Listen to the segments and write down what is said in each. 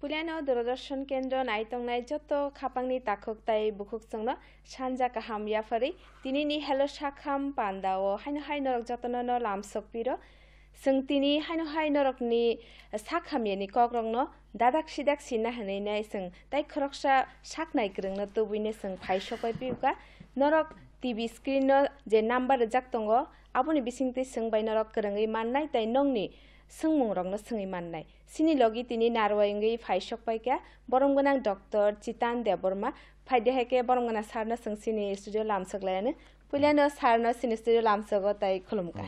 পুলিয়ানো দূরদর্শন কেন্দ্র নাই যত খাপাং তাকক তাই বুকুক চংন সানজা কাহাম ইয়াফারি তিনি নি হেলো সাখাম পান্দা ও হাইন হাই নরক যতন লামসক পিরো সং তিনি হাইন হাই নরক নরকনি কক রং দাদাক সিদাক সিনা হানাই নাই সং তাই খরকসা সাক নাই গ্রংন তবুইনে সং ফাইসকয় পিউকা নরক টিভি স্ক্রিন যে নাম্বার জাক তঙ্গ আবুনি বিসিংতে সঙ্গ বাই নরক গ্রংই মান্নাই তাই নংনি সুমুং রং সঙ্গে মাননাই সিগি তিনি নারওয়াইঙ্গি ফাইশক পাইকা বরমগনা ডক্টর চিতান দেবরমা ফাইডে হাইকে বরমগনা সার সঙ্গ সিনি স্টুডিও লামসগলায়ানো পুলিয়ানো সার সিনি স্টুডিও লামসগ তাই খুলমকা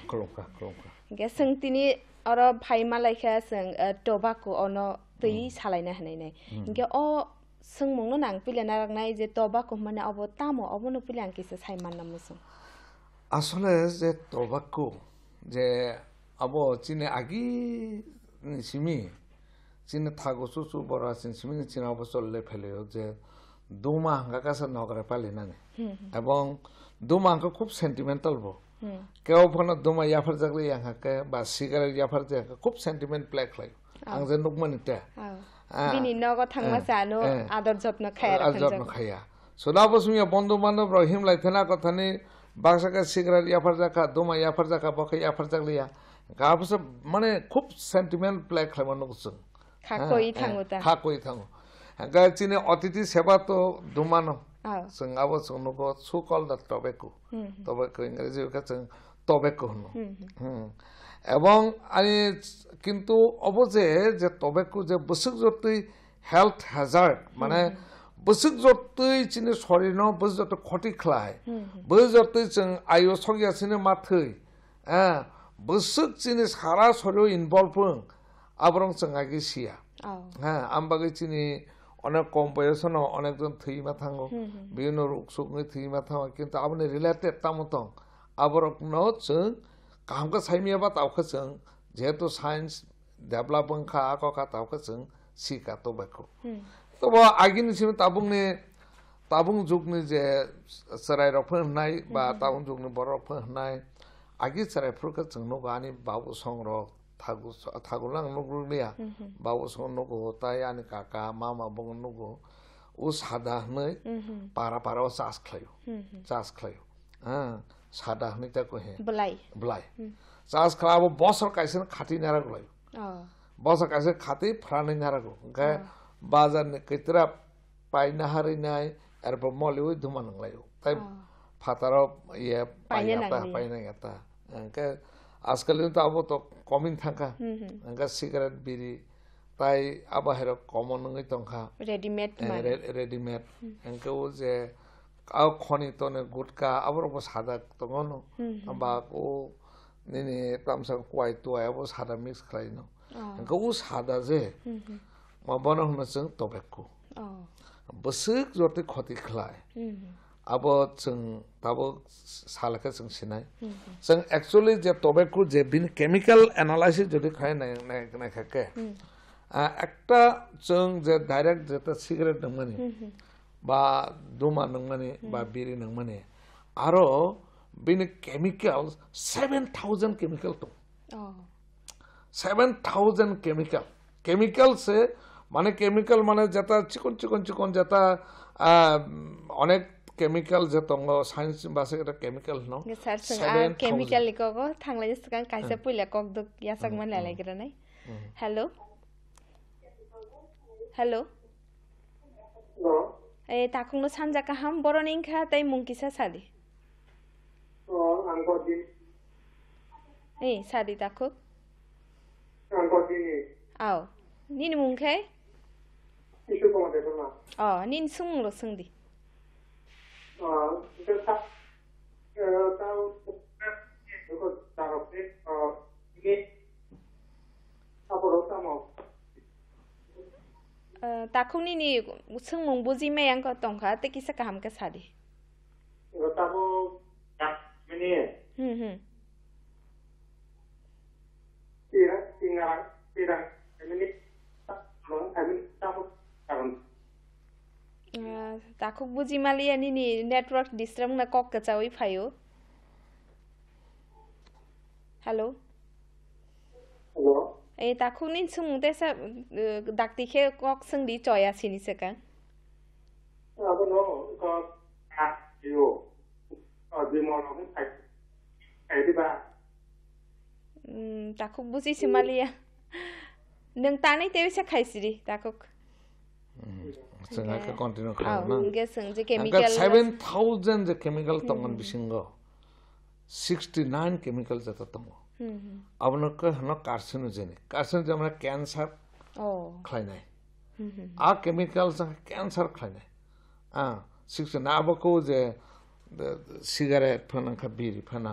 সঙ্গ তিনি আর ভাইমা লাইখা সঙ্গ টবাকু অন তৈ সালাইনা হানাই নাই অ সঙ্গমংনো নাং পুলিয়ানা রাখনাই যে টবাকু মানে অব তামো অবনো পুলিয়ান কিছু সাইমান নামসং আসলে যে টবাকু যে Abo chine agi simi chine thago su su bora sin simi chine abo solle pheleyo je duma angka sa nagra pali na ne. Abong duma angka khub sentimental bo. Kya upona duma yafar jagle yanga ke ba sigar yafar jagle khub sentiment black layo. Ang je nukman ite. Bini naga thangma sano adar jabna khaya. Adar jabna khaya. Sudah bosmiya bondo mano Ibrahim lay thena kothani baksa ke sigar yafar jaka duma yafar jaka bokhi yafar jagle ya. 가면서 만에 ખૂબ sentiment play ખેવાનો કુછ ખાકોઈ થાંગો તા ખાકોઈ થાંગો હંગા ચીને અતિથિ સેવા તો ધુમાનો સંગાવો સંગો સુ call દ tobacco tobacco ইংরেজি কা চং টবেকো হনো এবং আমি কিন্তু অবজে যে টবেকো যে বসুক যতই হেলথ হ্যাজার্ড মানে বসুক যতই চিনে শরীর বসু যত ক্ষতি খেলায় বসু যতই আয়ু সগিয়াছিনে মাথৈ হ্যাঁ busuk jenis hara soryo involve pun abrong cengagi sia হ্যাঁ আমবাগে চিনি অনেক কম্পারিজন অনেকজন থুই মাথাঙ্গ বিভিন্ন রোগ সুগনি থুই মাথাঙ্গ কিন্তু আপনি রিলেটেড তামত আবরক ন চং কাহামকে সাইমিয়া বা তাওকে চং যেহেতু সায়েন্স ডেভেলপ খা কখা তাওকে চং শিকা তো বেখো তবে আগিনি সিম তাবুংনি তাবুং যুগনি যে সেরাই রফ হনাই বা তাবুং যুগনি বড় রফ হনাই 아기 사람의 프로그램 놓고 아니 바보성으로 타고 타고랑 누구냐 바보성 누구 따야 하니까 까 마마 보고 누구 우 사다는 바라 바라 사스 클라요 사스 클라요 아 사다는 때고 सास खराब अब बसर काइसन खाती नारा गुलायो बसर काइसन खाती फराने नारा गो गए बाजार ने कितरा पाई नहारी नाय अरब मौली हुई धुमा नंगलायो तब फातारो ये पाई आता पाई नहीं आता এনেকৈ আজিকালি কিন্তু আবতো কমিন থাকা এনেকৈ চিগাৰেট বিৰি তাই আবাহিৰক কমন নঙি টংখা ৰেডিমেড ৰেডিমেড যে খনি তনে গুটকা আবাৰ সাদা টঙ ন বা আকৌ নিনি তামচাং কোৱাই তোৱাই আবো সাদা মিক্স খাই ন সাদা যে মই বনাই শুনাচোন টবেকো বেছি ক্ষতি খেলায় আবত ताबो সালকে जों सिनाय जों एक्चुअली जे टबेकु जे बिन केमिकल एनालाइसिस जुदि একটা जों যে ডাইরেক্ট যেটা সিগারেট নংমানি বা দুমা নংমানি বা বিড়ি নংমানি আরো বিন কেমিক্যাল সেভেন থাউজেন্ড কেমিক্যাল তো সেভেন থাউজেন্ড কেমিক্যাল কেমিক্যাল সে মানে কেমিক্যাল মানে যেটা চিকন চিকন চিকন যেটা অনেক chemical je tongo science base eta chemical no sir sir chemical liko go thangla jis kan kaisa puila kok duk yasak man lale gira nai hello hello ए ताखुंग सानजा का हम बरो निं खा तै मुंकी सा सादी ओ अंगो दिन ए सादी ताखु अंगो दिन आओ निन मुंखे इशु को मते सुमा ओ निन सुंग रो सुंग दी ta không ni ni sưng mong bu gì mẹ anh có tổng khá tới kia sẽ cảm cái sao đi ta bu mẹ ni hừ hừ chị đó chị ngà chị đang em ni nó em તાખુક બુજી માં લઈ ની network disturb ના કોક કચા હોય ફાયો hello এ তাকু নিন সুমু তেসা ডাক দিখে cock song দি চয় আছি নি সেকা আবো নো কা ইও আ দে মো নো থাই উম তাকু বুঝি সিমালিয়া নং তানাই তেসা খাইছিরি তাকুক ꯁꯉꯥꯏꯀ ꯀꯟꯇꯤꯅ꯭ꯌꯨ ꯈꯔꯅ ꯎꯟꯒꯦ ꯁꯪꯖꯦ ꯀꯦꯃꯤꯀꯦꯜ ꯑꯪꯀ 7000 ꯖꯦ ꯀꯦꯃꯤꯀꯦꯜ ꯇꯪꯒꯟ ꯕꯤꯁꯤꯡꯒꯣ 69 কেমিক্যাল যেটা তঙ্গ আপনার হন কার্সিনোজেনিক কার্সিনোজেন মানে ক্যান্সার খাই নাই আ কেমিক্যাল ক্যান্সার খাই নাই হ্যাঁ সিক্স না আবাকো যে সিগারেট ফানা খা বিড়ি ফানা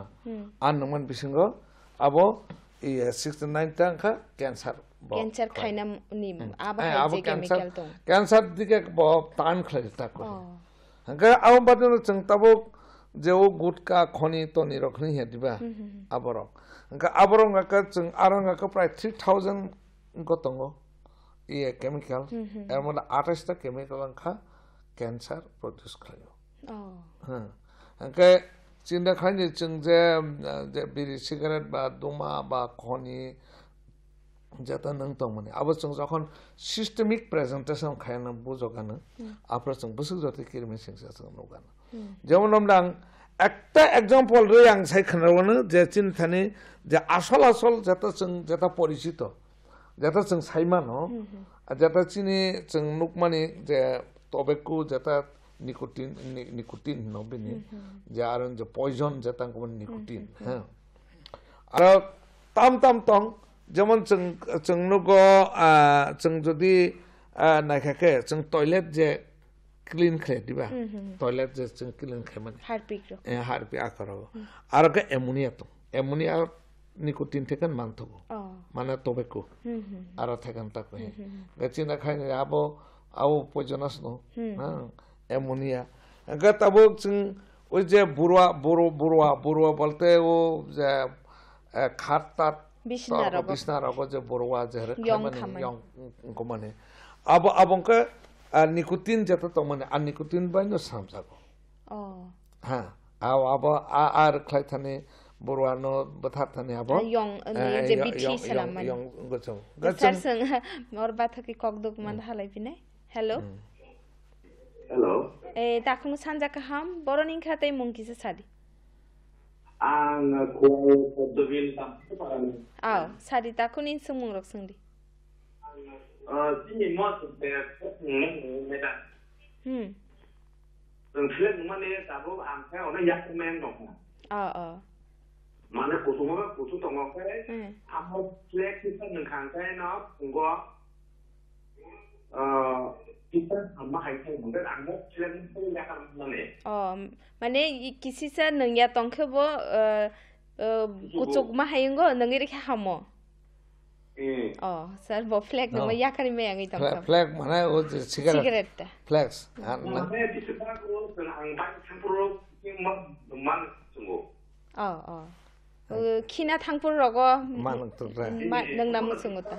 আর নমন বিসঙ্গ আবো ইয়ে সিক্সটি নাইনটা ক্যান্সার ক্যান্সার খাই না নি আবার ক্যান্সার ক্যান্সার দিকে টান খেলে তাকে হ্যাঁ আবার বাদন চিন্তাব যে ও গুটকা খনি তো নিরখনি হেদিবা আবর হ্যাঁ আবর চিং আর প্রায় থ্রি থাউজেন্ড গতঙ্গ ইয়ে কেমিক্যাল এর মধ্যে আঠাইশটা কেমিক্যাল অংখা ক্যান্সার প্রডিউস খাই হ্যাঁ হ্যাঁ চিন্তা খাই যে চিং যে বিড়ি সিগারেট বা দুমা বা খনি ज्यादा নং तो मने अब যখন সিস্টেমিক প্রেজেন্টেশন प्रेजेंटेशन না बुझोगाना आपरा चंग बसुक जति केर मेसिं जासं नगाना যেমন আমরা একটা এক্সাম্পল রে আং সাই খানো যে চিন্তানি যে আসল আসল যেটা চং যেটা পরিচিত যেটা চং সাইমানো যেটা চিনি চং নুকমানি যে তবে কু যেটা নিকোটিন নিকোটিন নবিনি যে আর যে পয়জন যেটা নিকোটিন হ্যাঁ আর তাম তাম তং যেমন চংনুক যদি নাইখাকে টয়লেট যে ক্লিন খেয়ে দিবা টয়লেট যে ক্লিন খেয়ে মানে হারপি আখর হবো আর এমনিয়া এমুনিয়া তো এমুনিয়া নিকোটিন থেকে মান থব মানে তবে কো আর থাকেন তাকে গেছি না খাই আবো আবো পয়জনাস নো হ্যাঁ এমনিয়া গে তাবো ওই যে বুড়োয়া বুড়ো বুড়োয়া বুড়োয়া বলতে ও যে খাট টাট बिसनाराबो बिसनाराबो जे बरवा जहर खमने यंग खमने अब अबंक निकोटिन जत तमने आ निकोटिन बायनो सामजागो अ हां आ अब आ आर खलाइथाने बरवानो बथाथाने अब यंग जे बिथि सलामन यंग गचो गचो सरसं मोर बाथाकि ककदुक मान हालाय बिने हेलो हेलो ए ताखनु सानजा कहम बरनिं खाते मुंकिसे सादी อางคงปดวินตําอ้าวสาดิตาคุณินสมุงรักสงดิอ่าที่มีมอสแต่พวกนี้ไม่ได้อืมตรงเพื่ माने किसी से नंग या तंखे वो कुचुक मा हायंगो नंग इरे क्या हमो ओ सर वो फ्लैग नंग या करी में यंगी तंखे फ्लैग माने वो सिगरेट सिगरेट फ्लैग्स माने किसी से वो हंगबान थंपुरो मान चंगो ओ ओ 키나 탕불 러고 만 능남 승우다.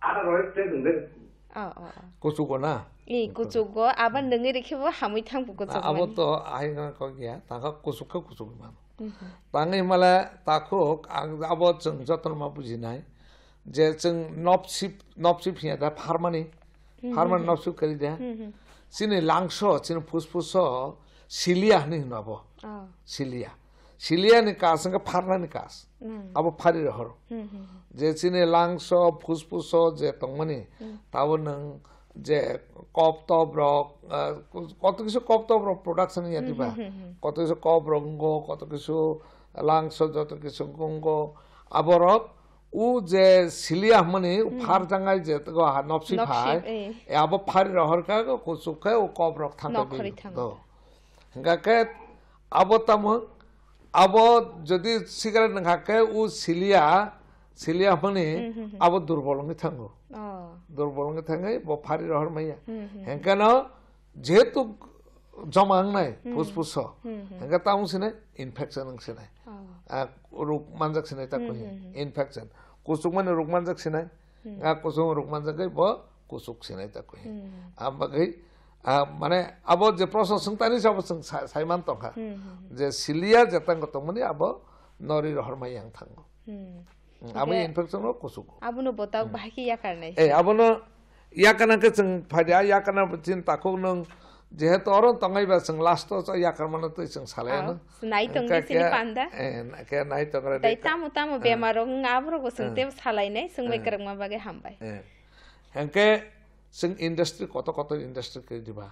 알아로 했는데 어, 어. 고수구나. 예, 고수고 아마 능이 이렇게 뭐 하무이 탕 보고 저. 아무도 아이가 거기야. 다가 고수카 고수구만. 땅에 말에 다코 아버 정 저털마 부지나이. যে চং নপসিপ নপসিপ হিয়া দা ফার্মানি ফার্মানি নপসিপ করি দে সিনে লাংস সিনে ফুসফুস সিলিয়া হনি নব সিলিয়া সিলিয়া নি কাস ফার্নানি কাস আবার ফারি রহর 제 진의 랑서 푸스푸소 제 동문이 다오는 제 껍더브럭 কত কিছু কপ্তব্রক প্রোডাকশন ইয়াতিবা কত কিছু কপ রঙ্গ কত কিছু লাংস যত কিছু গঙ্গ আবরক উ যে সিলিয়া মানে ফার জাঙ্গাই যে নপসি ফাই এ আব ফারি রহর কা কুচুক কে ও কপ রক থাঙ্গা তো গাকে আব তাম আব যদি সিগারেট নাখাকে উ সিলিয়া সিলিয়া মানে আব দুর্বলঙ্গে থাঙ্গ দুর্বলঙ্গে থাঙ্গে বফারি রহর মাইয়া হেঁকেন যেহেতু জমাং নাই ফুসফুস হেঁকে তাও সিনে ইনফেকশন সে নাই রোগ মানজাক সিনাই তা কহে ইনফেকশন কুসুক মানে রোগ মানজাক সিনাই কুসুম রোগ মানজাক ব কুসুক সিনাই তা কহে আমি মানে আব যে প্রশ্ন সঙ্গে আব সাইমান টঙ্কা যে সিলিয়া জেতাঙ্গ তমনি আব নরি রহর Abu infeksion lo kusuk. Abu no botak bahki ya karena. Eh abu no ya karena ke sing pada ya karena bercinta takuk nung jeh to orang tengai bah sing lasto so ya karena mana tuh sing salah. Nah itu nggak sih panda. Eh kayak nah itu nggak. Tapi tamu tamu biar marong ngabu ro kusuk tuh salah ini sing mikirin mau bagai hambai. Eh, hengke sing industri kota kota industri kerja bah.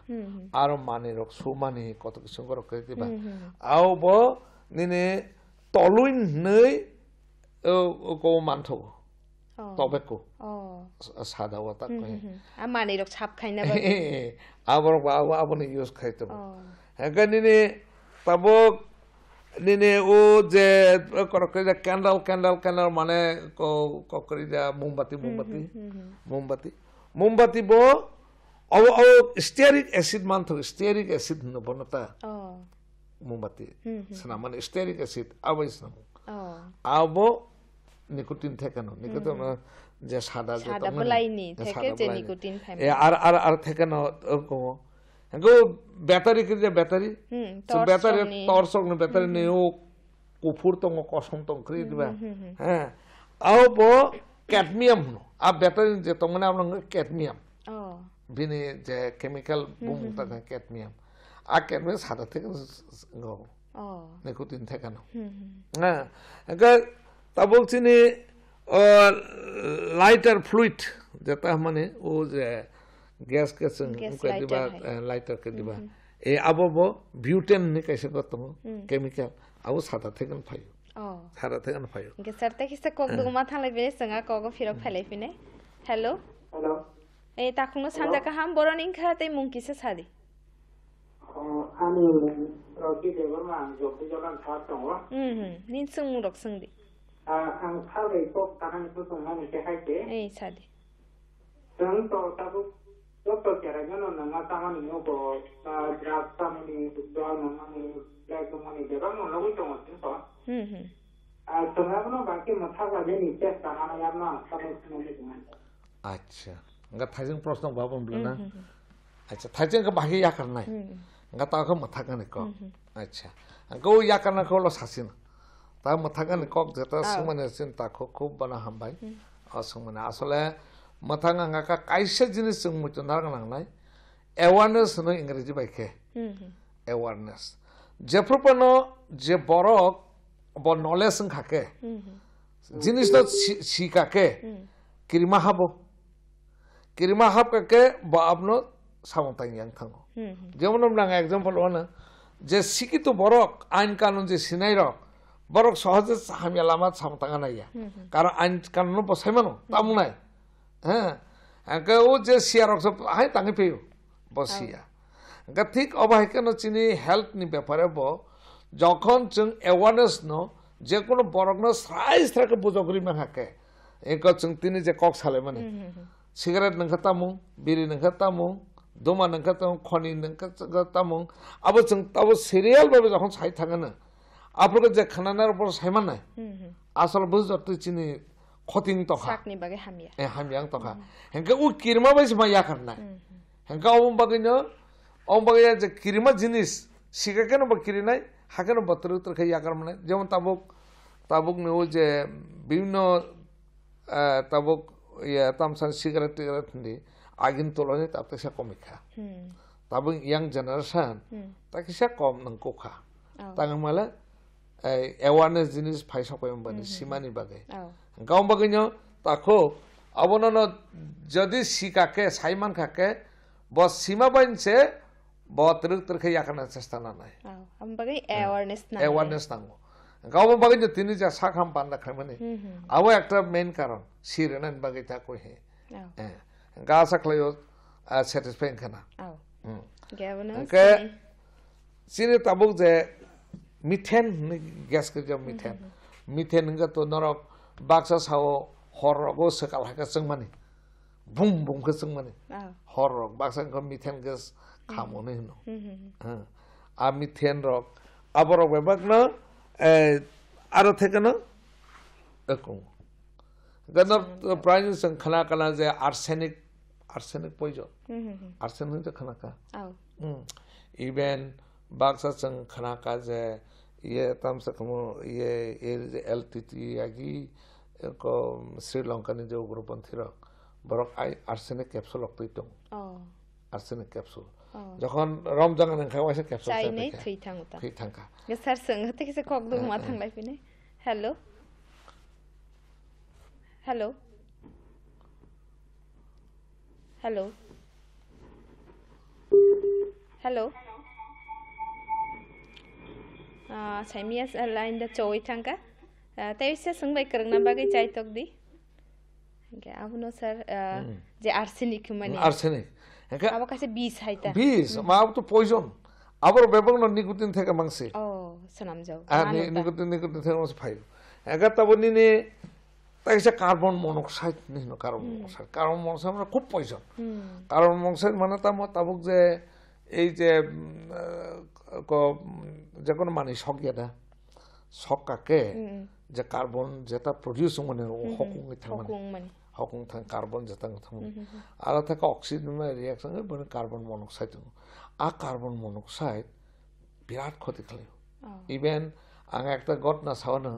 mani rok sumani kota kisungkor kerja bah. Aku boh toluin nih 그거 많다고. তবেকো সাদা ওয়াতা কই আমার এরক ছাপ খাই না আবার বাবা আপনি use খাইতে হ্যাঁ নিনে তব নিনে ও যে করকরিয়া ক্যান্ডেল ক্যান্ডেল ক্যান্ডেল মানে করকরিয়া মোমবাতি মোমবাতি মোমবাতি মোমবাতি বো ও ও স্টিয়ারিক অ্যাসিড মানথ স্টিয়ারিক অ্যাসিড নবনতা মোমবাতি সেনা মানে স্টিয়ারিক অ্যাসিড আবাইস নামো আবো নিকোটিন ঠেকানো নিকোটিন যে সাদা যে মানে নিকোটিন আর আর আর ঠেকানো এরকম গো ব্যাটারি কি যে ব্যাটারি হুম ব্যাটারি তরসক না ব্যাটারি নেই ও কুফুর তো কসম তো করে দিবা হ্যাঁ আও বো ক্যাডমিয়াম নো আর ব্যাটারি যে তো মানে আমলং ক্যাডমিয়াম বিনে যে কেমিক্যাল বুম তা ক্যাডমিয়াম আর ক্যাডমিয়াম সাদা থেকে নিকোটিন ঠেকানো হ্যাঁ তা बोलछिन লাইটার फ्लुइड যেটা মানে ও যে গ্যাস কেছে দিবা লাইটার কে দিবা এ আবব বিউটেন নি কাইসে কেমিক্যাল আবু সাদা থেকে ফাইও সাদা থেকে ফাইও গ্যাসার তে হিসে কক দুমা হ্যাঁ। থালে বেলে সঙ্গা কক ফিরক ফেলাই পিনে হ্যালো হ্যালো তাকুন সানজা কা হাম বরন ইনখাতে সাদি আমি রকি দেবর মা জলান তো হুম হুম নিন সুমুরক आं थं खलेक गोदां हं सुथु न्ह्ये हेइ छदि दं तौ ताबो तौ स्येर आङो नङा थामे निगो आ जरा थामे नि दुत्वार न्ह्ये ल्हाय थामे नि जरो लङो ऑटोमटिप आं हं आ सङावलो बाकी मथा लागें नि छे ताङाया म्हा आ थामे सुम्ह जं मान्था अच्छा नङा थायिं प्रश्न बापं ब्लना अच्छा थायिं क बाकी याकनाइ हं नङा तहा मथा कनेक हं हं दा मथांगन कक जता सुमने चिंता खो खूब बना हमबाय असुमने असले मथांग हंगा का काइसे जिनिस जों मुतनार गनांलाय एवारनेस नो इंग्रेजी बायखे एवारनेस जेफ्रोपनो जे बरक ब नलेज खाके जिनिस तो सिखाके किरिमा हाबो किरिमा हाबके ब आपनो সামতাই আংখাঙ্গ যেমন আমরা এক্সাম্পল ওনা যে শিক্ষিত বরক আইন কানুন যে সিনাই রক বরং সহজে হামিয়াল আমার সামতাঙা নাই কারণ আইন কানুন পছাই মানো তামু নাই হ্যাঁ ও যে সিয়ার অংশ হাই তাঙে পেয়েও বসিয়া ঠিক অবাহিক চিনি হেলথ নি ব্যাপারে ব যখন চিং অ্যাওয়ারনেস ন যে কোনো বরগ্ন স্রাই থাকে বুঝগরি মাহাকে এক চিং তিনি যে কক সালে মানে সিগারেট নঙ্কা তামু বিড়ি নঙ্কা তামু দোমা নঙ্কা তামু খনি নঙ্কা তামু আবার চিং তাবো সিরিয়াল ভাবে যখন সাই থাকে না आपलोग যে खाना উপর पर साइमान ना आसल बुझ जति चिनि खतिन तो खा साकनि बगे हामिया ए हामियांग तो खा हेंका उ किरमा बस मा या करना हेंका ओम बगे न হাকেন বত্র উত্তর খাই আকার মানে যেমন তাবুক তাবুক নেও যে বিভিন্ন তাবুক ইয়া তামসান সিগারেট টিগারেট নি আগিন তোলনে তাতে সে কমে খা তাবুক ইয়াং জেনারেশন তাকে সে কম নং কোখা তাঙ্গ এৱাৰনেছ জিনিছ ফাই চাব মানে সিমানৰ বাবে গাঁও বাগিনীয় তাকো আপোনাৰ যদি চিকাকে চাইমান কাকে বস সীমা বাইনছে বত্ৰিশ তাৰিখে ইয়াক আনাৰ চেষ্টা নানায় এৱাৰনেছ নাঙো গাঁও বাগিনীয় তিনি যে চাহ খাম পান নাখায় মানে আৰু এটা মেইন কাৰণ চিৰেনা বাগে তাক কৈহে গা চাকলাইও চেটিছফাইং খানা চিৰে তাবুক যে মিথেন গেছ কৰি যাওঁ মিথেন মিথেন গাটো নৰক বাক্সা চাও হৰ ৰগো চেকাল হাকে চং মানে বুম বুমকে চং মানে হৰ ৰগ বাক্সা মিথেন গেছ খামনে হেনো আ মিথেন ৰগ আবৰ বেবাক ন আৰু থাকে ন কওঁ গান প্ৰায় যোন খানা কানা যে আৰ্চেনিক আৰ্চেনিক প্ৰয়োজন আৰ্চেনিক খানা কা ইভেন बाक्सा संघ खना काज है ये तम से कम ये एल टी टी आगे को श्रीलंका ने जो ग्रुपन रख बरोक आई आर्सेनिक कैप्सूल लगते ही तो आर्सेनिक कैप्सूल जखन रोम जंग ने खाया वैसे कैप्सूल चाहिए नहीं थी थंग उतना थी थंग का ये सर संग तो किसे कॉक दो मात हम लाइफ ने hello hello hello, hello? saimias ala inda choi tangka taisa sungbai karangna bagai chai tok di ge abuno sir যে আর্সেনিক মানে আর্সেনিক আমার কাছে বিষ হাইতা বিষ মা তো পয়জন আবার বেবংন নিকোটিন থেকে মাংসে ও সনাম যাও আর নিকোটিন নিকোটিন থেকে মাংসে ফাইল একা তাবনি নে তাইছে কার্বন মনোক্সাইড নিহন কার্বন মনোক্সাইড কার্বন মনোক্সাইড মানে খুব পয়জন কার্বন মনোক্সাইড মানে তাম তাবক যে এই যে যিকোনো মানে চক এটা চকাকে যে কাৰ্বন যেটা প্ৰডিউচ মানে সকুং থাকে কাৰ্বন যেটা নাথাকো আৰু থাকে অক্সিজেন ৰিয়েকশ্যন মানে কাৰ্বন মনক্সাইড থাকো আ কাৰ্বন মনক্সাইড বিৰাট ক্ষতি খালে ইভেন আং একটা গট না সাও না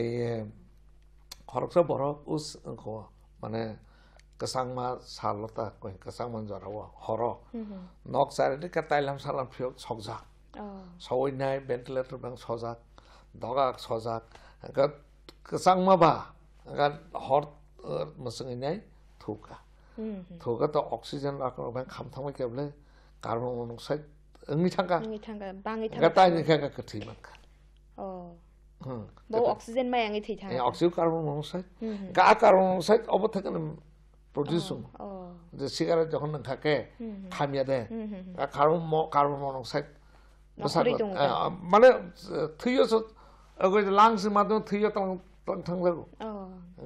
এই খরচা বড় উস মানে kasangma salota ko kasangma jarawa horo nok sarede ka tailam salam phyo sokja soi nai ventilator bang soja doga soja ga kasangma ba ga hor masang nai thuka thuka to oxygen ra ko bang kham thang ke ble carbon monoxide ngi thanga ngi thanga bangi thanga ga tai ni ka ka thi man ka বহু oxygen মাই আঙি থি থাকা oxygen carbon monoxide গা carbon monoxide অব থাকে প্ৰডিউচো যে চিগাৰেট যখন নাথাকে খামিয়া দে কাৰ্বন কাৰ্বন মনক্সাইড মানে থৈছত লাংচ মাধ্যম থৈ থাকো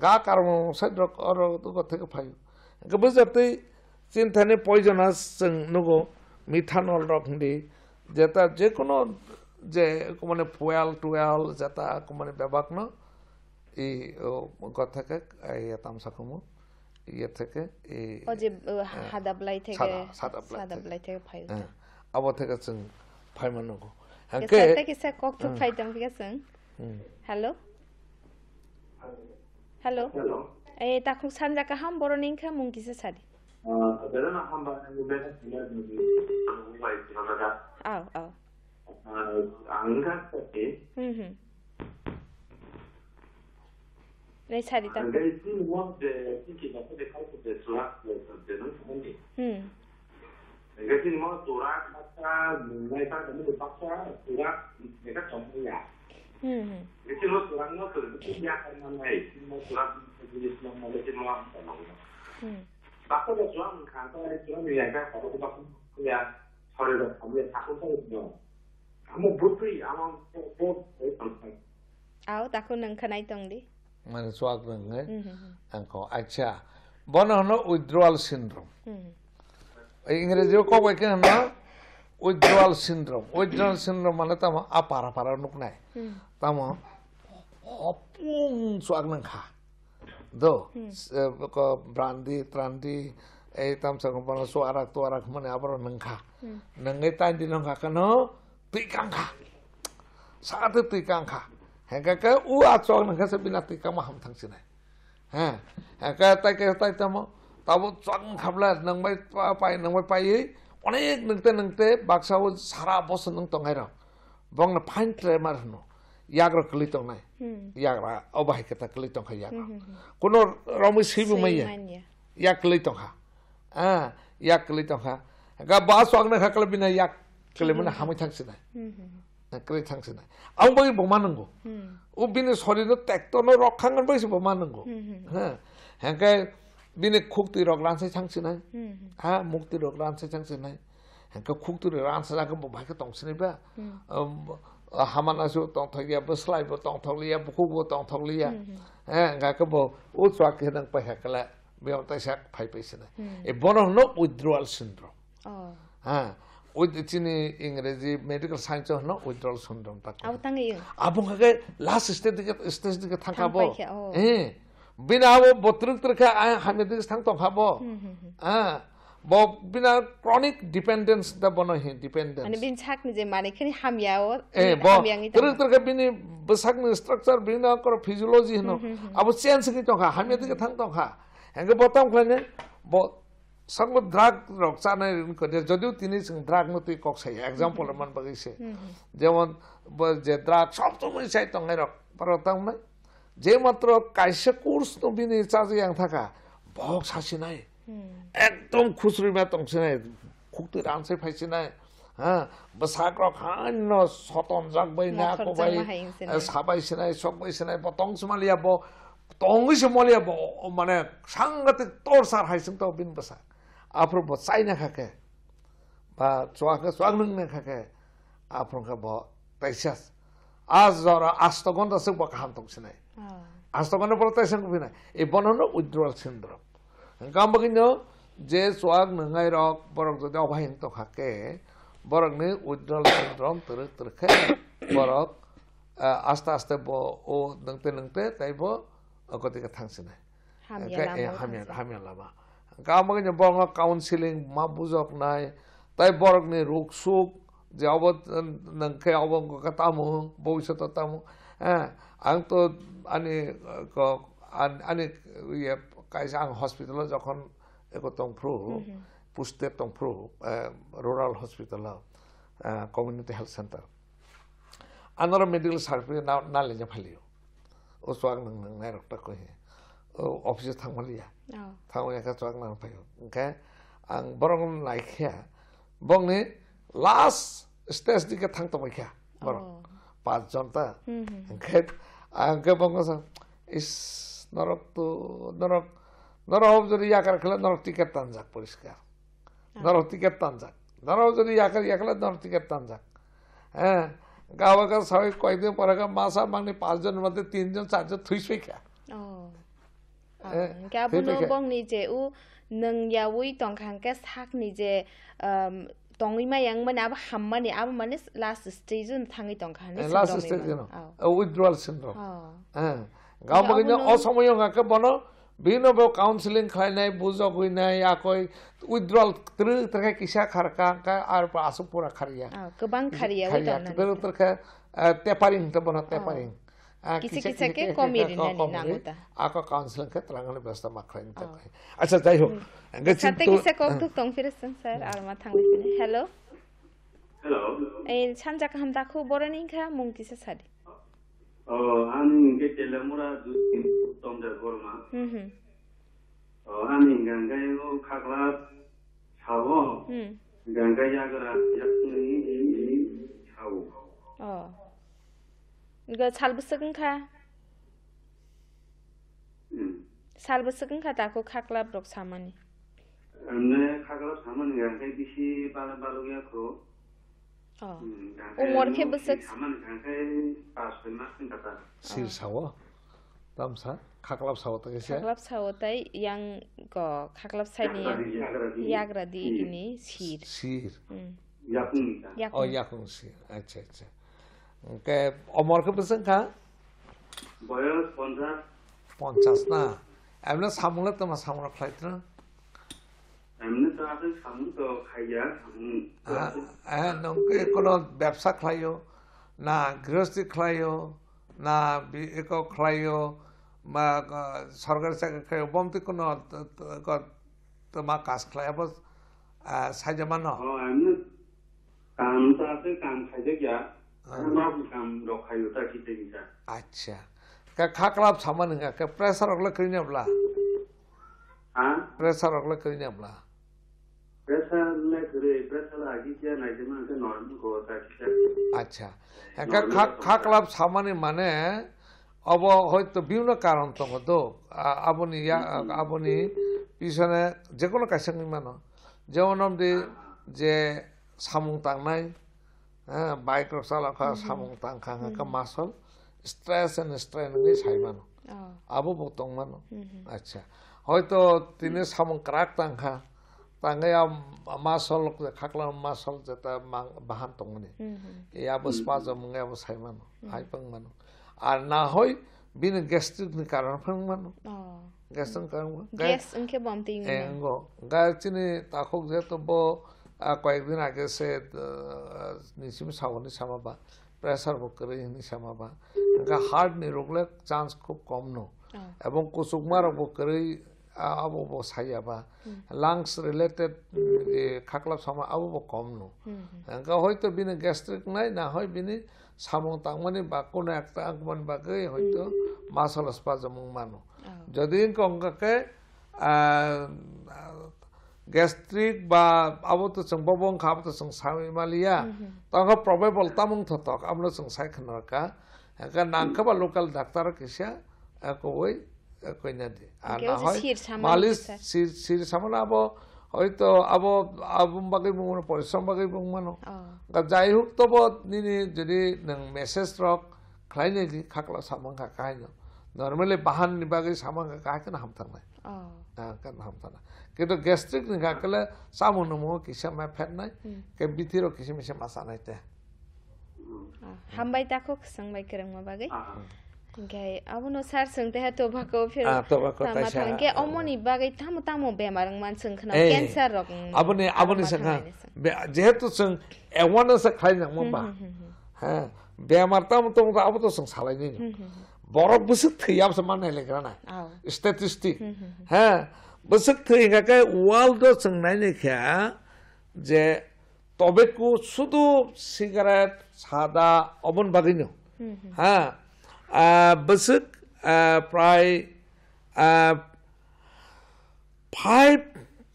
গা কাৰ্বন মনক্সাইড কথা ফাই যাতে চিন্তানে পইজনা যেন নগৰ দি যে যেতিয়া যিকোনো যে অকণমান পুৱেল টুৱেল যেতিয়া অকণমান বেবাক ন এই কথাকে এই এটামচাকো ইয়ে থেকে ও যে হাদাবলাই থেকে সাদাবলাই থেকে ফাইলটা আবো থেকে আছেন ফাইমানো গো হ্যাঁ কে কিসা কক তো ফাইতাম ঠিক আছে হ্যালো হ্যালো এই তাকু সানজাকা হাম বড় নিংখা মুঙ্গিসে সারি আও আও 안 갔었지. 음. Nei, sarita. Resin was the thinking of the house of the Surak, the Nusmundi. Resin was Surak, Baksa, Naita, the Middle Baksa, Surak, the Katom. Resin was Surak, not the Yak and Nanai, Surak, the Islam, the Islam, the Baksa was Surak, Kanta, Surak, the Yak, the Baksa, Sorry, the family, Takuta, I'm a Butri, I'm a Butri. Out, Takun and Kanaitongli. mana suak nang eh, angko acha, bono no withdrawal syndrome, ingre jiwo ko weke no withdrawal syndrome, withdrawal syndrome mana tama apa ra para nuk nae, tama opung suak nang ka, do, ko brandi, trandi, eh tam sa ko pano suara tu arak mana apa ra nang di nang eta jinong tikang ka, saat itu tikang ka. ꯍꯦꯡꯀꯀ ꯎ ꯑꯆꯣꯡꯅ ꯈꯁꯦ ꯕꯤꯅꯥꯇꯤ ꯀꯃ ꯍꯝ ꯊꯪꯁꯤꯅꯦ ꯍ ꯍꯦꯡꯀ ꯇꯥꯏꯀ ꯇꯥꯏ ꯇꯃꯣ তাবো চং খাবলা নংবাই পাই নংবাই পাই অনেক নংতে নংতে বাক্সাও সারা বছর নং তঙাই রং বং fine ট্রেমার হনো ইয়াগ্র কলি তংনাই ইয়াগ্রা অবাহাই কথা কলি তংখা ইয়াগ্র কোন রমি সিবু মাইয়া ইয়াক কলি তংখা হ্যাঁ ইয়াক কলি তংখা গা বাস অগ্নে খাকলে বিনা ইয়াক কলে মানে হামি থাকছে না 그래 창세나 아무 거기 못 맞는 거. 음. 우 비네 소리도 택도노 럭한 건 벌써 못 맞는 거. 음. 응. 그러니까 비네 콕들이 럭란세 창세나. 음. 아 목들이 럭란세 창세나. 그러니까 콕들이 란세라고 뭐 밖에 동신이 봐. 음. 어, 뭐, 하마나시오 똥터리야 뭐 슬라이브 똥터리야 뭐 호구 똥터리야. 예, 그러니까 뭐 우주학교 해당 빠해갈래. 미용 때샥 파이프이시네. 이 번호는 withdrawal syndrome. 아. চিনি ইংরেজি মেডিকেল সাইন্স হন উইথড্রল সিনড্রোম তা আবং হাগে লাস্ট স্টেজ দিকে স্টেজ দিকে থাকাব হ্যাঁ বিনা ও বত্রিশ তারিখে হামে দিকে থাক তো ভাব হ্যাঁ ব বিনা ক্রনিক ডিপেন্ডেন্স দা বন হে ডিপেন্ডেন্স মানে বিন ছাক নিজে মানে খনি হামিয়া ও হামিয়া তৃতীয় তৃতীয় বিনি বসাক নি স্ট্রাকচার বিন কর ফিজিওলজি হন আবু চেঞ্জ কি তো হামিয়া দিকে থাক তো হ্যাঁ গে বতাম খনে સંગદ્રાગ રોગચાને કરે যদিও তিনি સંદ્રાગ নতুই কক সাই এক্সাম্পল মান পাইছে যেমন যে দ্রাগ সব সময় চাই তঙ্গাই রক নাই যে মাত্র কাইসে কোর্স নবিনে চাজি আং থাকা ভক সাশি নাই একদম খুচরি মা তংসে নাই খুকতে রানসে ফাইছে নাই হ্যাঁ বসাক রক হান্য সতন জাগবাই না কবাই সাবাইছে নাই সকবাইছে নাই পতংস মালিয়া ব তংসে মালিয়া মানে সাংঘাতিক তোর সার হাইছেন তো বিন বসাক 앞으로 사인에 가게 바 조아가 조아능네 가게 앞으로가 뭐 백시아스 아저라 아스토건다 쓰고 감동시네 아스토건다 프로테이션 구비네 이번은 우드럴 신드롬 그러니까 뭐긴요 제 조악 능아이라 버럭 저대 화인 또 가게 버럭네 우드럴 신드롬 뜨르 뜨르케 버럭 아스타 아스타 뭐오 능때 능때 다이버 어거디가 탕시네 함이야 라마 함이야 라마 কামকে নে বৰ কাউন্সিলিং মা বুজক নাই তাই বৰক নি ৰোগ চোক যে অৱ নংখে অবংক কামো ভৱিষ্যতত তামো হ্যাঁ আংতো আনি ক আনি ইয়ে আং হস্পিটেলত যখন একোতং ফ্রু পুষ্টে তং ফ্রু rural hospital community health centre আনর মেডিকেল সার্ভিস না লেজে ফালিও ও সোয়াগ নাই রক্ত কহে 업시에 탕말이야. 탕원이가 쫙 나와요. 그러니까 안 버럭은 나이키야. 먹니 라스 스테이지 디게 탕도 먹이야. 버럭. পাঁচজনটা আঙ্কে বঙ্গস ইস নরক তো নরক নরক যদি ইয়াকার খেলে নরক টিকেট টান যাক পরিষ্কার নরক টিকেট টান যাক নরক যদি ইয়াকার ইয়া খেলে নরক টিকেট টান যাক হ্যাঁ গাওয়াকার সবাই কয়েকদিন পরে মাছ আর মানে পাঁচজনের মধ্যে তিনজন চারজন থুইসই খা কাবুনো বং নিজে উ নংয়াউই টংখাংকে সাক নিজে টংই মাইয়াং মানে আব হাম্মানি আব মানে লাস্ট স্টেজ উন থাঙি টংখানে লাস্ট স্টেজ ন উইথড্রল সিন্ড্রোম হ্যাঁ গাও বগিনে অসময়ং আকে বন বিনব কাউন্সেলিং খাই নাই বুঝক হই নাই আকই উইথড্রল তৃ তৃকে কিসা খারকা কা আর আসু পুরা খারিয়া কবাং খারিয়া উইথড্রল তৃকে তেপারিং তবন তেপারিং কিসে আকা কাউন্সিলিং কে তেলেঙ্গানা ব্যস্ত মাখরা নিতে কই আচ্ছা যাই হোক গেছি তো কিসে কম তো তং ফিরেছেন স্যার আর মা থাং হ্যালো হ্যালো এই সানজা কাহাম দাখু বড়নি খা মুং কিসে সারি ও আমি গে তেলে মুরা দু তিন তম দে গোরমা হুম হুম ও আমি গঙ্গাই ও খাগলা ছাবো হুম গঙ্গাই আগরা ইয়াকনি ই ছাবো ও 이거 살부 쓰근카 살부 쓰근카 다고 카클랍 록 사마니 네 카클랍 사마니 양세 비시 발발로 야고 어 오모르 케 부스 사마니 양세 바스마 쓴다다 실 사와 담사 카클랍 사오타 게세 카클랍 사오타이 양거 카클랍 사이니 야그라디 이기니 시르 시르 야쿵이다 어 야쿵 시 아차 아차 অমরকে পেয়েছেন খা বয়স পঞ্চাশ পঞ্চাশ না এমনি সামুলে তোমার সামুলে খাইত না হ্যাঁ, হ্যাঁ নৌকে কোনো ব্যবসা খাইও না গৃহস্থী খাইও না এক খাইও বা সরকারি চাকরি খাইও বমতি কোনো তোমার কাজ খাইব সাহায্য মান আছে কাম খাইতে গিয়া আচ্ছা খাকড়াব সামান প্রেসার হকলে করি নেবলা প্রেসার হকলে করি নেবলা আচ্ছা একা সামানি মানে অব হয়তো বিভিন্ন কারণ তো হতো আপনি আপনি পিছনে যে কোনো কাছে মানো যেমন আপনি যে সামুং টাংনায় বাইকৰ চালক চামুক টান খাং একে মাছল ষ্ট্ৰেছ এণ্ড ষ্ট্ৰেণ্ড বুলি চাই আবু বটং মানুহ আচ্ছা হয়তো তিনি চামুক ক্ৰাক টান খা টাঙে মাছল খাকলা মাছল যেতিয়া মাং বাহান টঙনি এয়া বস্পা জমুঙে আবু চাই মানুহ হাইপাং মানুহ আৰু না হৈ বিনে গেষ্ট্ৰিক কাৰণ ফেং মানুহ গেষ্ট্ৰিক কাৰণ গেছ এংগ গাৰ চিনি তাকক যিহেতু ব কয়েকদিন আগে সে নিশিম সাবনি সামাবা প্রেসার বকরে হিনি সামাবা হার্ট নিরোগলে চান্স খুব কম ন আচ্ছা। এবং কুসুকমার বকরেই আবু বো সাইয়াবা লাংস রিলেটেড খাকলাপ সামা আবু বো কম নো হয়তো বিনে গ্যাস্ট্রিক নাই না হয় বিনি সামং তাংমানি বা কোনো একটা আগমন বাকে হয়তো মাসল স্পাজমং মানো আচ্ছা। যদি কঙ্কাকে গেষ্ট্ৰিক বা আবত্ত চং ববং খা আবত্ত চং চাই মালিয়া তংখ প্ৰবে বলতামং থতক আমল চং চাই খনৰকা একে নাংখ বা লোকেল ডাক্তাৰ কিছা একো ঐ কইনা দি আৰু নহয় মালিচ চিৰ চামান আব হয়তো আব আবুম বাকী বুং পৰিশ্ৰম বাকী বুং মানো যাই হওক তব নিনি যদি নং মেছেজ ৰক খাই নেদি খাকলা চামং খা কাহিনী নৰ্মেলি বাহান নিবাগে চামং খা কাহিনী হামথা নাই কেন হামথা নাই किन्तु गेस्ट्रिक निगाकले सामु नमु किसम फेरनाय के बिथिरो किसम किसम मासानायते हामबाय ताखौ सोंबाय गोरोंमा बागै ओमफ्राय आबनो सार सोंते हा तोबाखौ फेर तोबाखौ तासा के अमनि बागै थाम तामो बेमारं मान सोंखना कैंसर रक आबनि आबनि सोंखा जेहेतु सों एवारनेस खायना मबा हा बेमार ताम तो आबो सों सालायनि बरफ बुसु थैयाबसो मान नायलेग्राना स्टैटिस्टिक हा 그래서 월도 정나니까 이제 তবেকু শুধু সিগারেট সাদা অমন বাগিন হ্যাঁ বেসিক প্রায় ফাইভ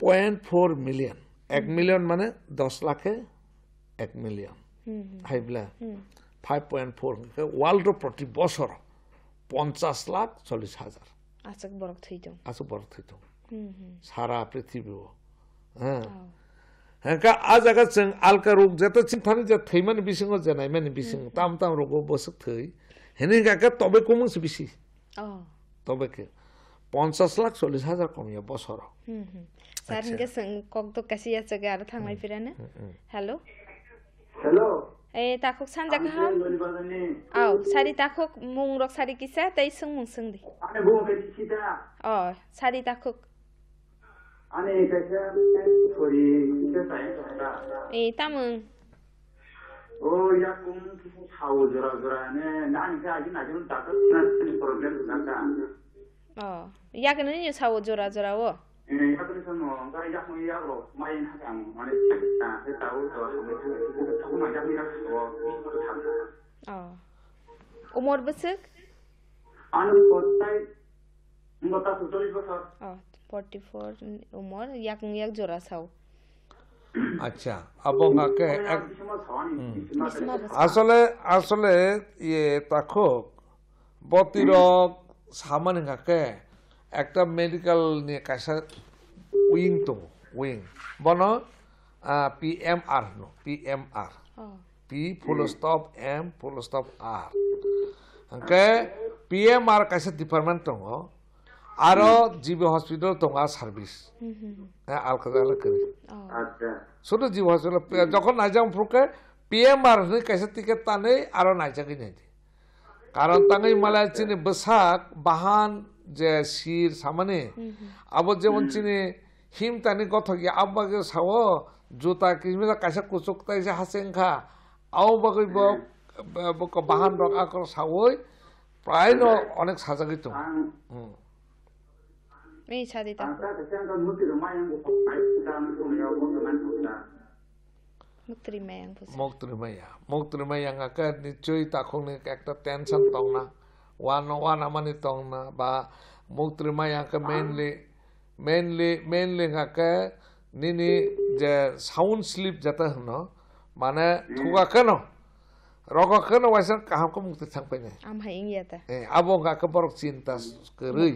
পয়েন্ট ফোর মিলিয়ন এক মিলিয়ন মানে দশ লাখে এক মিলিয়ন ভাবিলা ফাইভ পয়েন্ট ফোর ওয়ার্ল্ডর প্রতি বছর পঞ্চাশ লাখ চল্লিশ হাজার আচক বরক থৈ सारा पृथ्वीयाव का आजागा जों आलका रोग जेत चिंथानि जे थैमानि बिसिङ जेनाय मानि बिसिङ ताम ताम रोग बसक थै हेनि गाका तबे कमस बिसि तबे के 50 लाख 40 हजार कमिया बसर कक हेलो हेलो ए ताखक اي تمام وياكم حاول زرا زرا انا نعني كاجي نعجل داك بروبلم داك اه ياك نني ساو زرا زرا و اي ياك نسمو غير ياك مو ياغرو 44 umur yak yak jora আচ্ছা আপনাকে আসলে আসলে ইয়ে তাকো বতিরক সামান কাকে একটা মেডিকেল নিয়ে কাশা উইং তো উইং বন পি এম আর নো P M R P full stop M full stop R P M R কাশা ডিপার্টমেন্ট তো আরো জীব হসপিটাল তোমার সার্ভিস হ্যাঁ আলকাজালে করি আচ্ছা। শুধু জীব হসপিটাল যখন নাই যাম ফুকে পিএম আর হই কাছে টিকে তানে আরো নাই চাকি নাই কারণ তাঙ্গে মালায় চিনি বসাক বাহান যে শির সামানে আবার যেমন চিনি হিম তানি কথা গিয়ে আব্বাকে সাও জুতা কিসমিরা কাছে কুচুক তাইছে হাসেন খা আও বাকি হ্যাঁ। বাহান রকা করে সাওই প্রায় অনেক সাজাগিত হুম 예, 잘 됐다. মুক্তির মায়াং বুঝে মুক্তির মায়া মুক্তির মায়াং আকা নিশ্চয়ই তখন একটা টেনশন তং না ওয়ান ওয়ান আমানি তং না বা মুক্তির মায়াকে মেনলি মেনলি মেনলি আকা নিনি যে সাউন্ড স্লিপ যেতে হন মানে থুগা কেন রগ কেন ওয়াইসান কাহাকে মুক্তি থাকবে না আম হাইং ইয়াতে আবং আকা বরক চিন্তা করে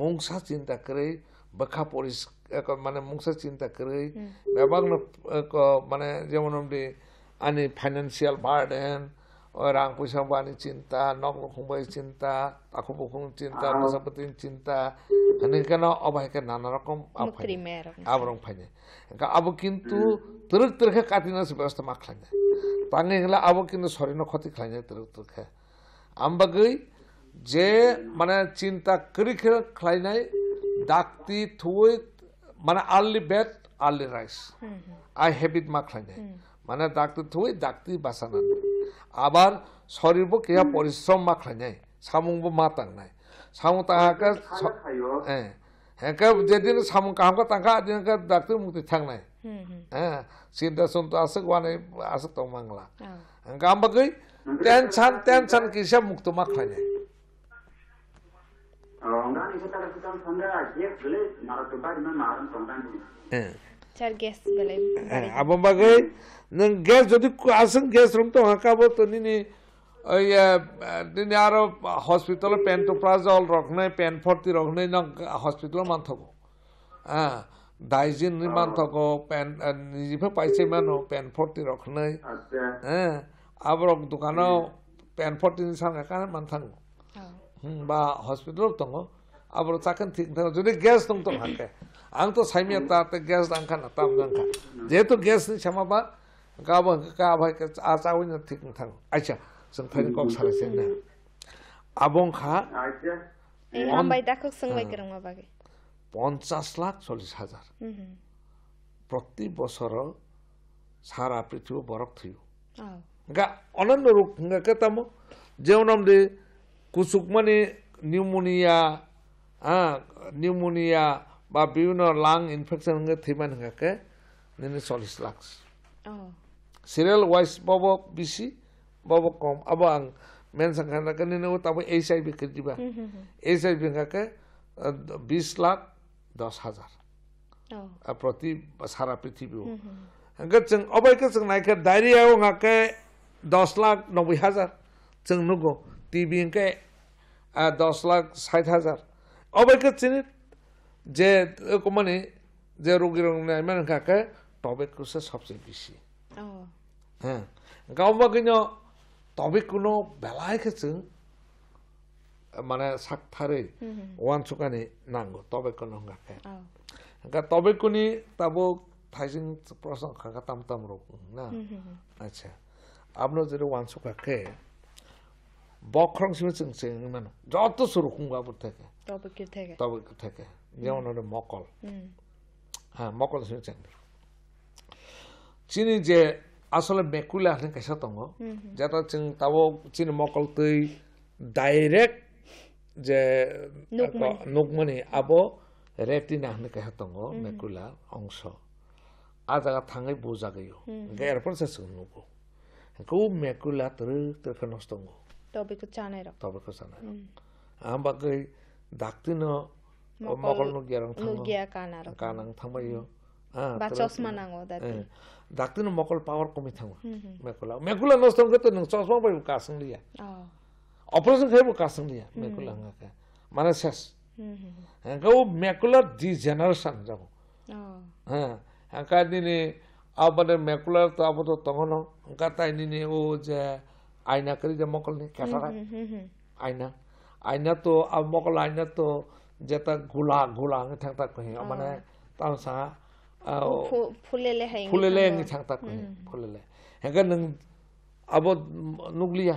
মংসা চিন্তা kere বেখা পরিস মানে মংসা চিন্তা করে এবং মানে যেমন আমি আনি ফাইন্যান্সিয়াল বার্ডেন রাং পয়সা বানি চিন্তা নক লক্ষণবাই চিন্তা পাখু পুখুং চিন্তা পয়সা পাতি চিন্তা কেন অবাহিকা নানা রকম আবরং ফাইনে আবু কিন্তু তরুক তরুখে কাটি না ব্যবস্থা মা খাইনে তাঙ্গে গেলে আবু কিন্তু শরীর ক্ষতি খাইনে তরক তরকে আমবাগৈ যে মানে চিন্তা করি খাই নাই ડાકતી থুই মানে আর্লি বেড আর্লি রাইস আই হেবিট মা খাই নাই মানে ডাক্তি থুই ডাক্তি বাসা না আবার শরীর কে পরিশ্রম মা খাই নাই সামুব মা তাক নাই সামু তাহাকে হ্যাঁ হ্যাঁকে যেদিন সামু কাহামকে তাঙ্কা আদিনকে ডাক্তি মুক্তি থাক নাই হ্যাঁ চিন্তা শুনতো আসে গোয়ানে আসে তো মাংলা হ্যাঁ আমি টেনশন টেনশন কিসে মুক্ত মা খাই নাই আবম বাগৈ নোং গেছ যদি আছে গেছ ৰুমটো হাকাব তিনি আৰু হস্পিটেলৰ পেণ্টটো প্ৰা জল ৰখ নাই পেণ্ট ফৰ্টি ৰখ নাই হস্পিটেলৰ মান থব হা ডাইজিন ইমান থাক পেণ্ট নিজে পাইছে ইমানো পেণ্ট ফৰ্টি ৰখ নাই হা আৰু দোকানৰ পেণ্ট ফৰ্টি নিচান একেবাৰে মান থাকো 바 호스피탈로 통고 앞으로 작은 틱 저리 게스 통통 할게 안또 삶이었다 때 게스 안 칸나 땀난 칸 제도 게스 참아봐 가봐 가봐 아 싸우는 틱탕 아차 성탄이 꼭 살았었네 아봉카 아차 엄마이 다콕 성마이 그런 거 봐게 50 লাখ 40 হাজার প্রতি বছর সারা পৃথিবী বরফ থিও গা অনন্য রূপ গা কেতাম যেমন আমাদের কুসুকমণি নিউমোনিয়া নিউমোনিয়া বা বিভিন্ন লাং ইনফেকশন থিমান হেঁকে নিনি চল্লিশ লাখ চিৰিয়েল ওয়াইজ পাব বেশি পাব কম আবো আং মেন সংখ্যা হেঁকে নিনেও তারপর এই সাই বিক্রি দিবা এই সাই বিঙ্গাকে বিশ লাখ দহ হাজাৰ প্ৰতি সাৰা পৃথিৱী হেঁকে যেন অবাইকে যেন নাইকে ডায়ৰিয়াও হাঁকে লাখ নব্বৈ হাজাৰ যেন নুগো টিবিএনকে দশ লাখ ষাট হাজার অবৈকে চিনি যে মানে যে রোগীর মানে কাকে তবে কুসে সবচেয়ে বেশি হ্যাঁ গাঁওবা কিন্তু তবে কোনো বেলায় খেছে মানে সাকথারে ওয়ান চুকানি নাঙ্গো তবে কোনো কাকে তবে কোনি তাবো থাইজিং প্রসঙ্গ কাকা তাম তাম রোগ না আচ্ছা আপনার যদি ওয়ান চুকাকে 먹크랑스미승승이면 저도 서로 공감을 되게. 더블 길 되게. 더블 길 되게. 이제 오늘은 먹걸. 아 먹걸 승승. 진이 이제 আসলে মেকুলে আসেন কেসাতঙ্গ যেটা চিং তাও চিনি মকল তুই ডাইরেক্ট যে নুকমনি আবো রেটি নাহনে কেসাতঙ্গ মেকুলা অংশ আ জায়গা থাঙ্গাই বোঝা গেয় এরপর শেষ নুকু মেকুলা তোর তোর ফেনস্তঙ্গ Topik channel. Topik channel. Aham bagai dakti no makol no gyalang thamo. No gya kanaro. Kanang thamo iyo. Bacos manango dakti. Dakti no makol power komi thamo. Mekula. Mekula no stong kete nung chosma pa yung kasang liya. Operation kaya yung kasang liya. Mekula nga kaya. Mana ses. Angka wu mekula degeneration jago. Angka dini abane mekula to abo to tongono. Angka tay dini wu jaya. આઈના મોકલની કેટારા આઈના આઈના તો આ મોકલ આઈના તો যেটা ঘোলা ঘোলা আঙি থাকতা কহি মানে তাও সাঙা ফুলেলে ফুলেলে আঙি থাকতা কহি ফুলেলে হেঁকে নং আব নুগলিয়া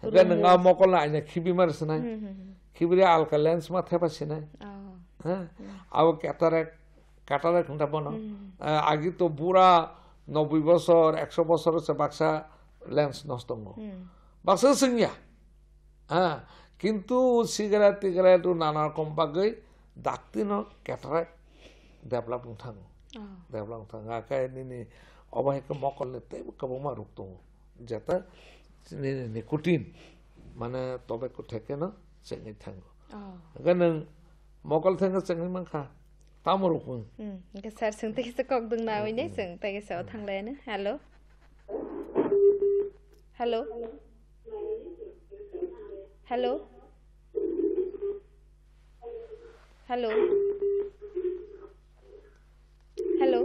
হেঁকে নং আ মকল আইন খিবি মারছে নাই খিবিরে আলকা লেন্স মাথে পাচ্ছি নাই হ্যাঁ আব ক্যাটারে ক্যাটারে খুঁটা বন আগে তো বুড়া নব্বই বছর একশো বছর হচ্ছে বাক্সা ল্যান্স নষ্ট বাক্সে সিংয়া হ্যাঁ কিন্তু সিগারেট টিগারেট নানা রকম পাকে ডাক্তিন ক্যাটারাক ডেভেলপ থাঙ্গু ডেভেলপ থাঙ্গু আকায় নিনি অবাহিকা মকল তাই কবমা রোগ তো যাতে নিকুটিন মানে তবে থেকে না চেঙে থাঙ্গু নং মকল থেকে চেঙ্গি মাখা তামরুকুন স্যার সঙ্গে কিছু কক ওই নেই সঙ্গে hello hello hello hello hello អឺឡាញជ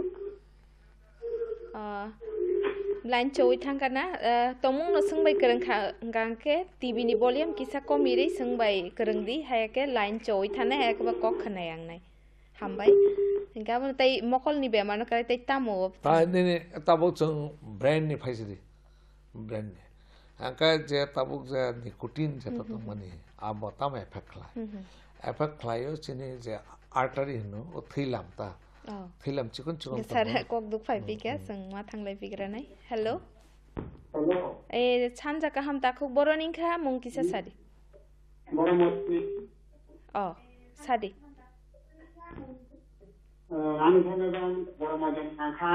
ួយທາງកណាតមុងនៅសឹងបីក្រឹងខាងាងគេទីវីនីវលៀមគិសាកមីរីសឹងបីក្រឹងឌីហែគេឡាញជួយថាណែហែកបកកខណែងណៃហាំបី Enggak tay mokol ni be mano kare tay tamo. Ta ne ne ta bo chung brand ni phaisi di. Brand ni. जे ताबूक जे निकोटीन जे मनी आ मोताम एफेक्ट खाला एफेक्ट खालायो चिनी जे आर्टरी न्हू ओ थै लामता थै चिकन चिकन सारा कोक दुख फाइ पिके जों मा थांलाय पिग्रा नाय हेलो हेलो ए सानजा गाहाम ताखौ बर'निखा मुं किसा सादि बर'मति अ सादि आं थांनो बर'माजों थांखा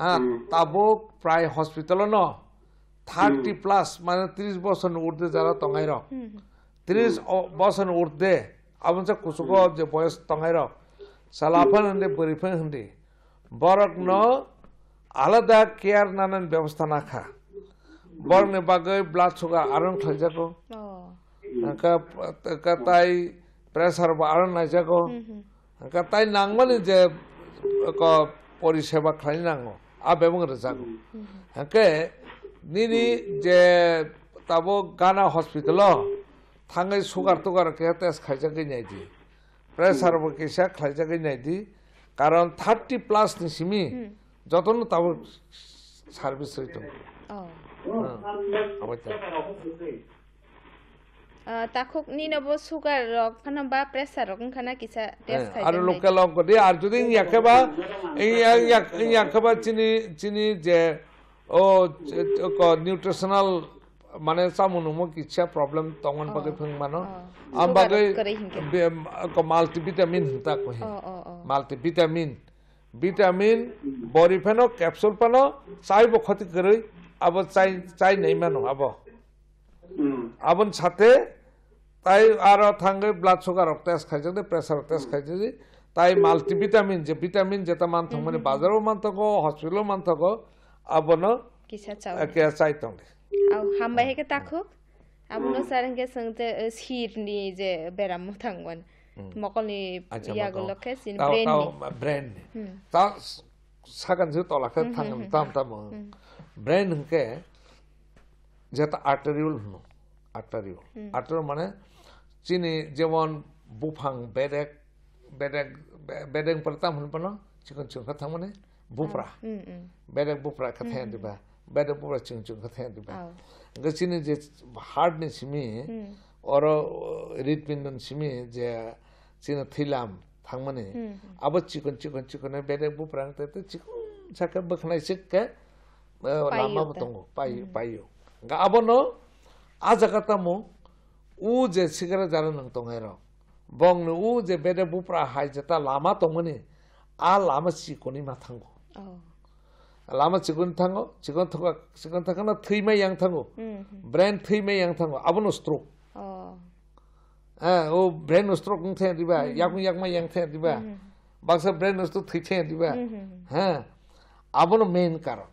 হ্যাঁ তাবুক প্রায় হসপিটাল ন থার্টি প্লাস মানে ত্রিশ বছর উর্ধে যারা তঙাইর ত্রিশ বছর উর্ধে আপনার কুসুক যে বয়স তঙাইর সালাফান হন্ডে বরিফেন হন্ডে বরক ন আলাদা কেয়ার নানান ব্যবস্থা না খা বরং বাগে ব্লাড সুগার আরন খাইজাকো তাই প্রেসার আরন নাইজাকো তাই নাংমানি যে পরিষেবা খাই নাঙ্গো abe mung resang. Oke, nini je tabo gana hospital lo, tangai sukar tukar ke atas kaca ke nyaji. Presar bo kesia kaca ke nyaji, karon thirty plus ni simi, jatono tabo service itu. Oh, oh, oh, oh, তাখুকনি নব sugar rock খানা বা pressure rock খানা কিসা test হ্যাঁ, খাই আর local অঙ্ক দিয়ে আর যদি ইয়াকেবা ইয়াকেবা চিনি চিনি যে ও নিউট্রিশনাল মানে সামুনুমো কিচ্ছা প্রবলেম তঙ্গন পাকে ফিং মানো আম পাকে মাল্টি ভিটামিন হিতা কহে মাল্টি ভিটামিন ভিটামিন বডি ফেনো ক্যাপসুল পানো চাই বখতি করে আবার চাই চাই নেই মানো আবার আবন সাথে তাই আর থাঙ্গে ব্লাড সুগার টেস্ট খাইছে প্রেসার টেস্ট খাইছে তাই মাল্টিভিটামিন যে ভিটামিন যেটা মানথ মানে বাজারও মানথক হসপিটাল মানথক আবন কে চাইতঙ্গে আও হামবাই হেকে তাখুক আবনো সারঙ্গে সঙ্গে সিরনি যে বেরাম থাঙ্গন মকলনি আচ্ছা, ইয়াগুলোকে সিন ব্রেন ব্রেন তা সাগান যে তলাকে থাঙ্গম তাম তাম ব্রেন হকে যেটা আর্টারিউল হুনো আর্টারিউল আর্টারিউল মানে চিনি যেমন বুফাং বেডেক বেডেক বেরেক বলে তাম হল চিকন চিকন কথা মানে বুপরা বেডেক বুপরা কথা দিবা বেডেক বুপরা চিকন চিকন কথা দিবা চীনে যে হার্ড নি সিমি অর হৃদপিণ্ডন সিমি যে চিন থিলাম থাংমানে আবার চিকন চিকন চিকন বেডেক বুপরা চিকন সাকে বখনাই সিককে লামা বতঙ্গ পাই পাইও আবার ন আজাকাতামো 우제 시가라 자르는 동해로 봉는 우제 베레 부프라 하이제타 라마 동문이 아 라마 시코니 마탕고 라마 지금 탕고 지금 타고 지금 타거나 트이메 양 탕고 브랜 트이메 양 탕고 아브노 스트로크 어 브랜 스트로크 탕 디바 야군 약마 양탕 디바 박사 브랜 스트로크 트이탕 디바 하 আবার মেইন কারণ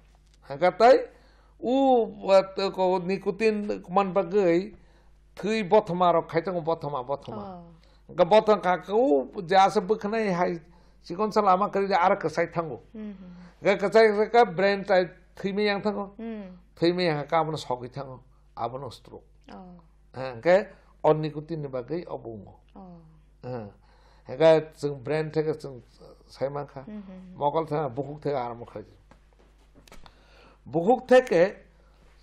হ্যাঁ তাই ও নিকোতিন মান বাকি tui botomaro kai tong botoma botoma. Ga botong oh. ka kau jaa se bu kena hai si kon salama kari arak ara kasai tango. Ga mm-hmm. kasai ka brand tai tui me yang tango. Mm. Tui me yang ka abono sokai tango abono strok. Oh. Eh, Ga on ni kuti ni bagai obungo. Ga oh. eh, tsung brand tega tsung sai man ka. Mm-hmm. Mokal tanga bukuk tega ara mokai. Bukuk tega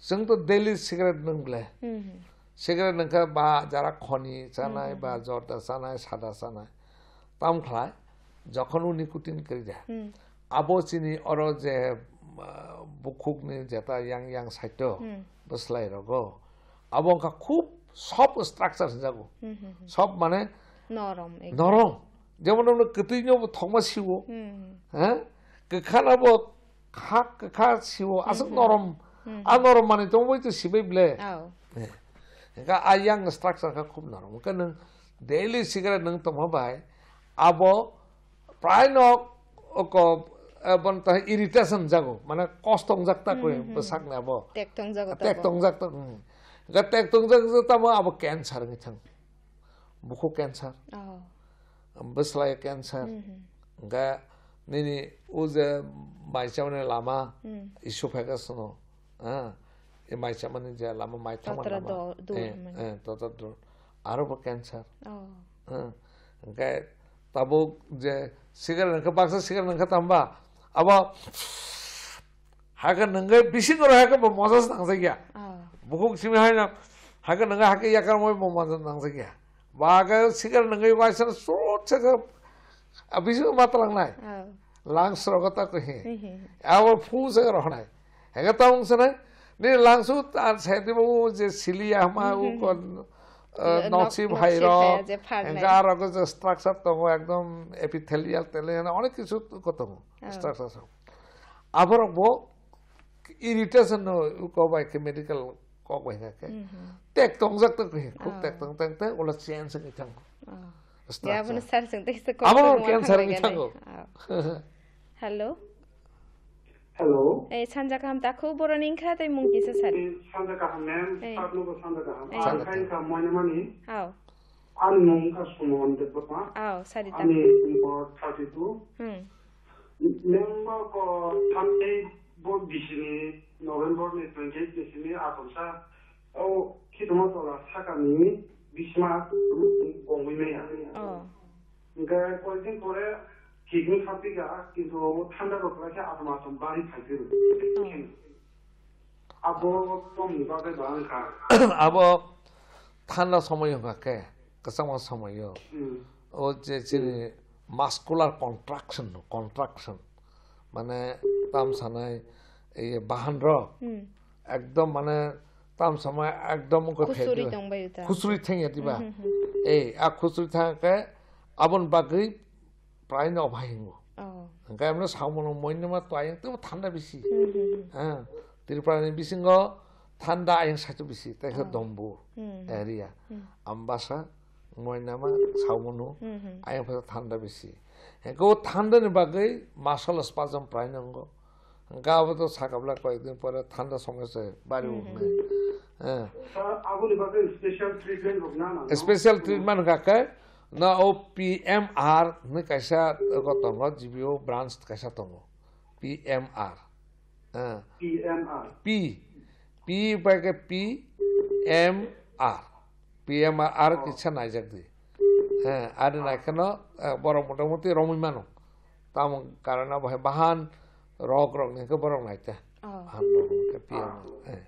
Sing to daily cigarette nung leh. Mm-hmm. সেখানে নोंखो বা যারা খনি চানায় বা জর্দা চানায় সাদা চানায় তাম খায় যখন উনি কুটিন করে যায় আবো চিনি অর যে বুকুক নি যেটা ইয়াং ইয়াং সাইট বসলাই রগ আবঙ্কা খুব সব স্ট্রাকচার যাব সব মানে নরম নরম যেমন আমরা কেতিনব থমা শিব হ্যাঁ কেখানাব খা কেখা শিব আসল নরম আর নরম মানে তোমার তো শিবে বলে ก็อายังสตรัคเจอร์ก็คุ้มนอนมันก็นึงเดลี่สิกระนึงตัวมาไปอาบอไพรนอกก็บนตาอิริเทชันจักกมันก็คอสต์ตรงจักตะกุยภาษาเนี่ยบอเทคตรงจักตะก็เทคตรงจักตะก็เทคตรงจักตะก็ตัวมาอาบแคนเซอร์กันทั้งบุคุแคนเซอร์บัสไลแคนเซอร์ก็นี่นี่อุจจาระไม่ใช่วันนี้ลามาอิสุเพกัสโน่อ่า माइसामानि जाया लामा माइथामा तत्र आरोबो केन्सार ओंखाय ताबो जे सिगारेट नोंखौ बाक्सा सिगारेट नोंखौ थांबा अब हाखौ नोंगो बिसिंगोर हाखौ मजासो थांसै गैया बुखुक सिमि हायना हाखौ नोंगो हाखौ याकार मय मजा थांसै गैया बागो सिगारेट नोंगो बायसा सट सेखौ बिसिंगो मात लांनाय लांस रगता कहि अब फू सेखौ रहनाय हेगा तावंसनाय ni langsung tan sendi bu je sili ama u kon নচি ভাইরাস এগারো যে স্ট্রাকচার তো একদম এপিথেলিয়াল তেলে অনেক কিছু কত স্ট্রাকচার হ্যাঁ। সব আবার বো ইরিটেশন কবাই কে মেডিকেল কবাই থাকে টেক তং যাক তো খুব টেক তং তং তে ওলা চেন সঙ্গে থাঙ্গ আবার cancer hello Hello. Sanja Kaham, that's how we're running. How many monkeys are there? Sanja Kaham, ma'am. Part number Sanja Kaham. Sanja Kaham, how many monkeys? How? An monkey is one hundred percent. How? Sorry, that. Ani number thirty-two. Hmm. Member ko thamne bo bishne November ne twenty bishne atomsa. Oh, kitama tola sakami bishma kumi meya. Oh. Ngay ko ising kore 其中他这个啊，就是说他那个关系阿是嘛，从巴黎开始的，阿婆做米巴在哪里干？阿婆。看到什么样个个，个什么什么样？嗯，我这这里 muscular contraction contraction，么呢？他们说呢，哎呀，巴汗热，嗯，一到么呢？他们说嘛，一到么个天气，酷暑天气对吧？哎，啊，酷暑天气，阿们把个 প্ৰায় নভাঙিব সেইকাৰণে চাওঁ মইনো মই তো আহিং তেওঁ ঠাণ্ডা বেছি হা ত্ৰিপুৰা বিচিংগ ঠাণ্ডা আহিং চাইটো বেছি তাৰপিছত ডম্বুৰ এৰিয়া আম্বাচা মইনামা চাওমনো আহিং ফাইছে ঠাণ্ডা বেছি সেইকৈ ঠাণ্ডা নিবাগেই মাছল স্পাজম প্ৰায় নংগ গাঁৱত চাকাবিলাক কয়েকদিন পৰে ঠাণ্ডা সময় বাঢ়িব স্পেচিয়েল ট্ৰিটমেণ্ট গাকে na PMR ni kaisa ko tongo GBO branch kaisa tongo PMR uh. PMR P P by P M R PMR R কিছু নাই জাগদি হ্যাঁ আর না কেন বড় মোটামুটি রমিমানো তাম কারণ ভয় বাহান রক রক নাকি বরং নাইতা বাহান রক পিএম হ্যাঁ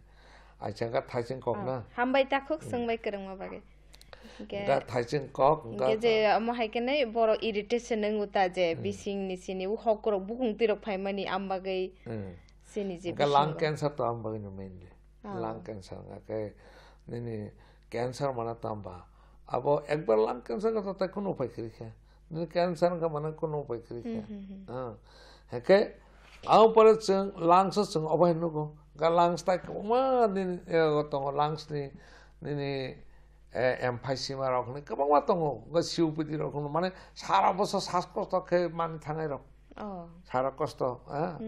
আচ্ছা থাইছেন কক না হামবাই তাকক সোংবাই করং মাবাগে গা থাইছেন কক গা যে আম হাইকেনে বড় ইরিটেশন নং উতা যে বিসিং নিসিনি উ হকর বুকুং তিরক ফাইমানি আমবাগে সিনি জি গা লাং ক্যান্সার তো আমবাগে নু মেইন লাং ক্যান্সার গা কে নিনি ক্যান্সার মানা তাম্বা আবো একবার লাং ক্যান্সার গা তো কোন উপায় করি কে নিনি ক্যান্সার গা মানা কোন উপায় করি কে হ্যাঁ কে আউ পরে চং লাং সস চং অবহেন নগো গা লাং স্টাইক মা নিনি গতং লাং স্নি নিনি 엠파이시마라고 하니까 막 왔던 거 시우부디라고 하는 만에 살아보서 사스코스터케 많이 당해라 사라코스터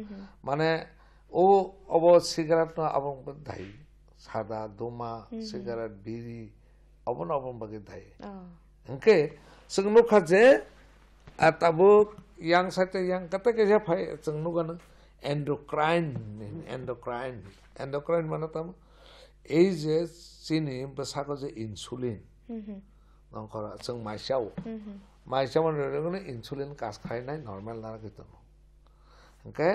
만에 오 어버 시가렛도 아범 다이 사다 도마 시가렛 비리 어번 어번 바게 다이 그러니까 승록하제 아따부 yang satu yang kata kerja pakai cengnu kan endocrine endocrine endocrine mana tamu এই যে চিনি বেচাক যে ইনসুলিন নকৰা চং মাইচাও মাইচা মানে ইনসুলিন কাজ খাই নাই নৰ্মেল নাৰাখি তনু এনেকে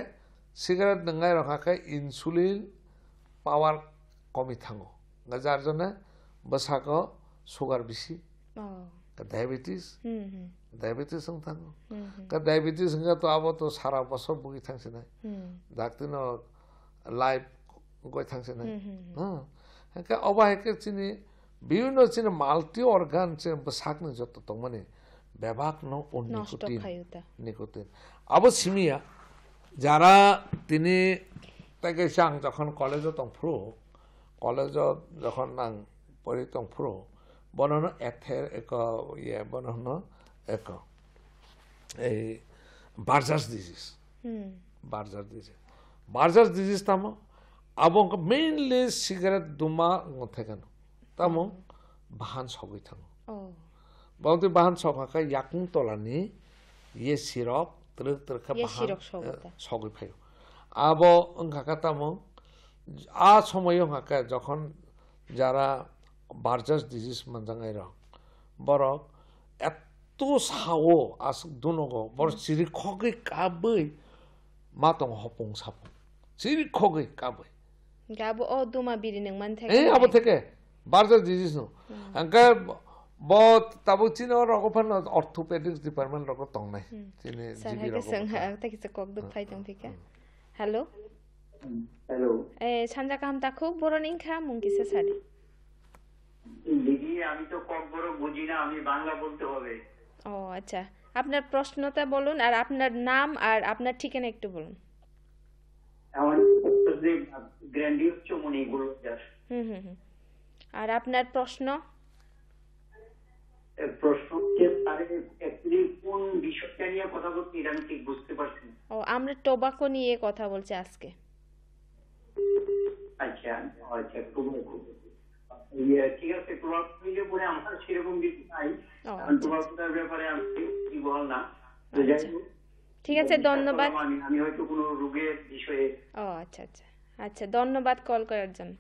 চিগাৰেট নাই ৰখাকে ইনসুলিন পাৱাৰ কমি থাকো যাৰ জনে বেচাক চুগাৰ বেছি ডায়েবেটিছ ডায়েবেটিছ হং থাঙো ডায়েবেটিছ হেঙাটো আবতো সাৰা বছৰ বুগি থাকিছে নাই ডাক্তৰ লাইফ গৈ থাকিছে নাই 그러니까 어바에게 지니 বিভিন্ন চিনি মাল্টি অর্গান সাকনি যত মানে ব্যবাক ন ও নিকোটিন নিকোটিন সিমিয়া যারা তিনি তাকে সাং যখন কলেজ ফুরো কলেজ যখন নাং পড়ি ফুরো বনন এথের এক ইয়ে বনন এক এই Buerger's disease Buerger's disease Buerger's disease তামো 아봉 메인리 시가렛 두마 못하간 따모 바한 서고 있던 어 뭐도 바한 서가까 약궁 돌아니 예 시럽 뜨럭뜨럭 바한 예 시럽 서고 있어요 아보 응가까 따모 아 সময় হাঁকা যখন যারা বার্জাস ডিজিজ মানজাঙ্গাই রং বরং এত সাও আস দুনগ বর চিরিখগে কাবই মাতং হপং সাপং চিরিখগে কাবই দুমা বিরিনিং মান থেকে এই আবো থেকে এ সঞ্জা কাম তা খুব নিং খা মুঙ্কি সে ও আচ্ছা আপনার প্রশ্নটা বলুন আর আপনার নাম আর আপনার ঠিকানা একটু বলুন আমার যে গ্র্যান্ডিউস চমন আর আপনার প্রশ্ন আমরা টোবাকো নিয়ে কথা বলছি আজকে আচ্ছা আচ্ছা ঠিক আছে সেরকম কিছু নাই টোবাকোটার ব্যাপারে কি বল না আচ্ছা। ঠিক আছে ধন্যবাদ আমি হয়তো কোনো রোগের বিষয়ে ও আচ্ছা আচ্ছা আচ্ছা ধন্যবাদ কল করার জন্য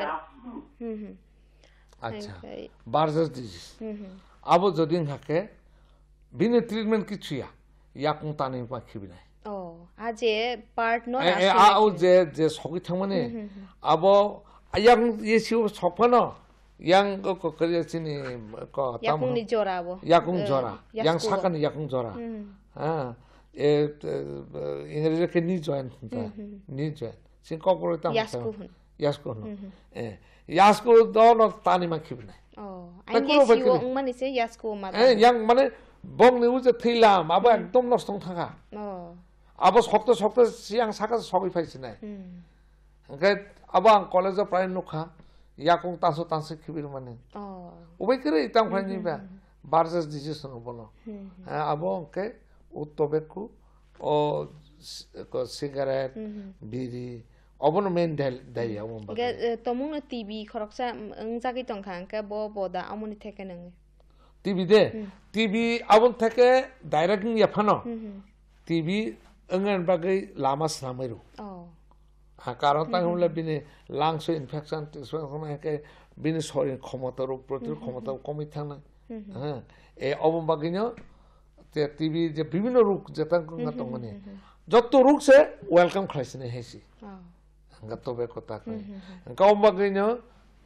হ্যাঁ, আচ্ছা, আবু যদি থাকে বিনে ট্রিটমেন্ট কিছু ইয়া তানি পাখিবি নাই ও আজে আছে আও যে যে সকি থামনে আবো ইয়ে ইয়াং ইয়েসি সফন ইয়াং ক করিয়াছিনি ক তাম জরা জরা ইয়াং জরা হ্যাঁ ইংরেজকে নি জয়েন্ট নি জয়েন্ট 싱가포르 땅 야스코훈 야스코훈 예 야스코 너너 따니만 기분해 어 아니 이거 엉만 있어 야스코 맞아 예 양만에 봉네 우제 틀람 아바 একদম নষ্ট থাকা 어 আবা শক্ত শক্ত সিয়াং সাকা সবই পাইছে না গে আবা কলেজ প্রায় নোখা ইয়াকং তাসো তাসে খিবির মানে ও করে ইতাম খাইনি বা বারজাস ডিজিশন বলো আবো অঙ্কে উত্তপেক্ষু ও সিগারেট বিড়ি অবন মেন দাই অমন বাগে তমুন টিভি খরকসা জাগি টংখাং কে ব বদা আমনি থেকে নং টিভি দে টিভি আমন থেকে ডাইরেক্ট নি ফানো টিভি অঙ্গন বাগে লামা সামেরু হ্যাঁ কারণ তা হলে বিনি লাংস ইনফেকশন টিনফেকশন হেকে বিনি শরীর ক্ষমতার প্রতিরোধ ক্ষমতা কমই থাকে হ্যাঁ এই অবন જે ટીવી বিভিন্ন રોગ જેતા ગંગા যত রোগ সে ওয়েলকাম খাইছে হেসি তবে কথা কয় গাওমাগিন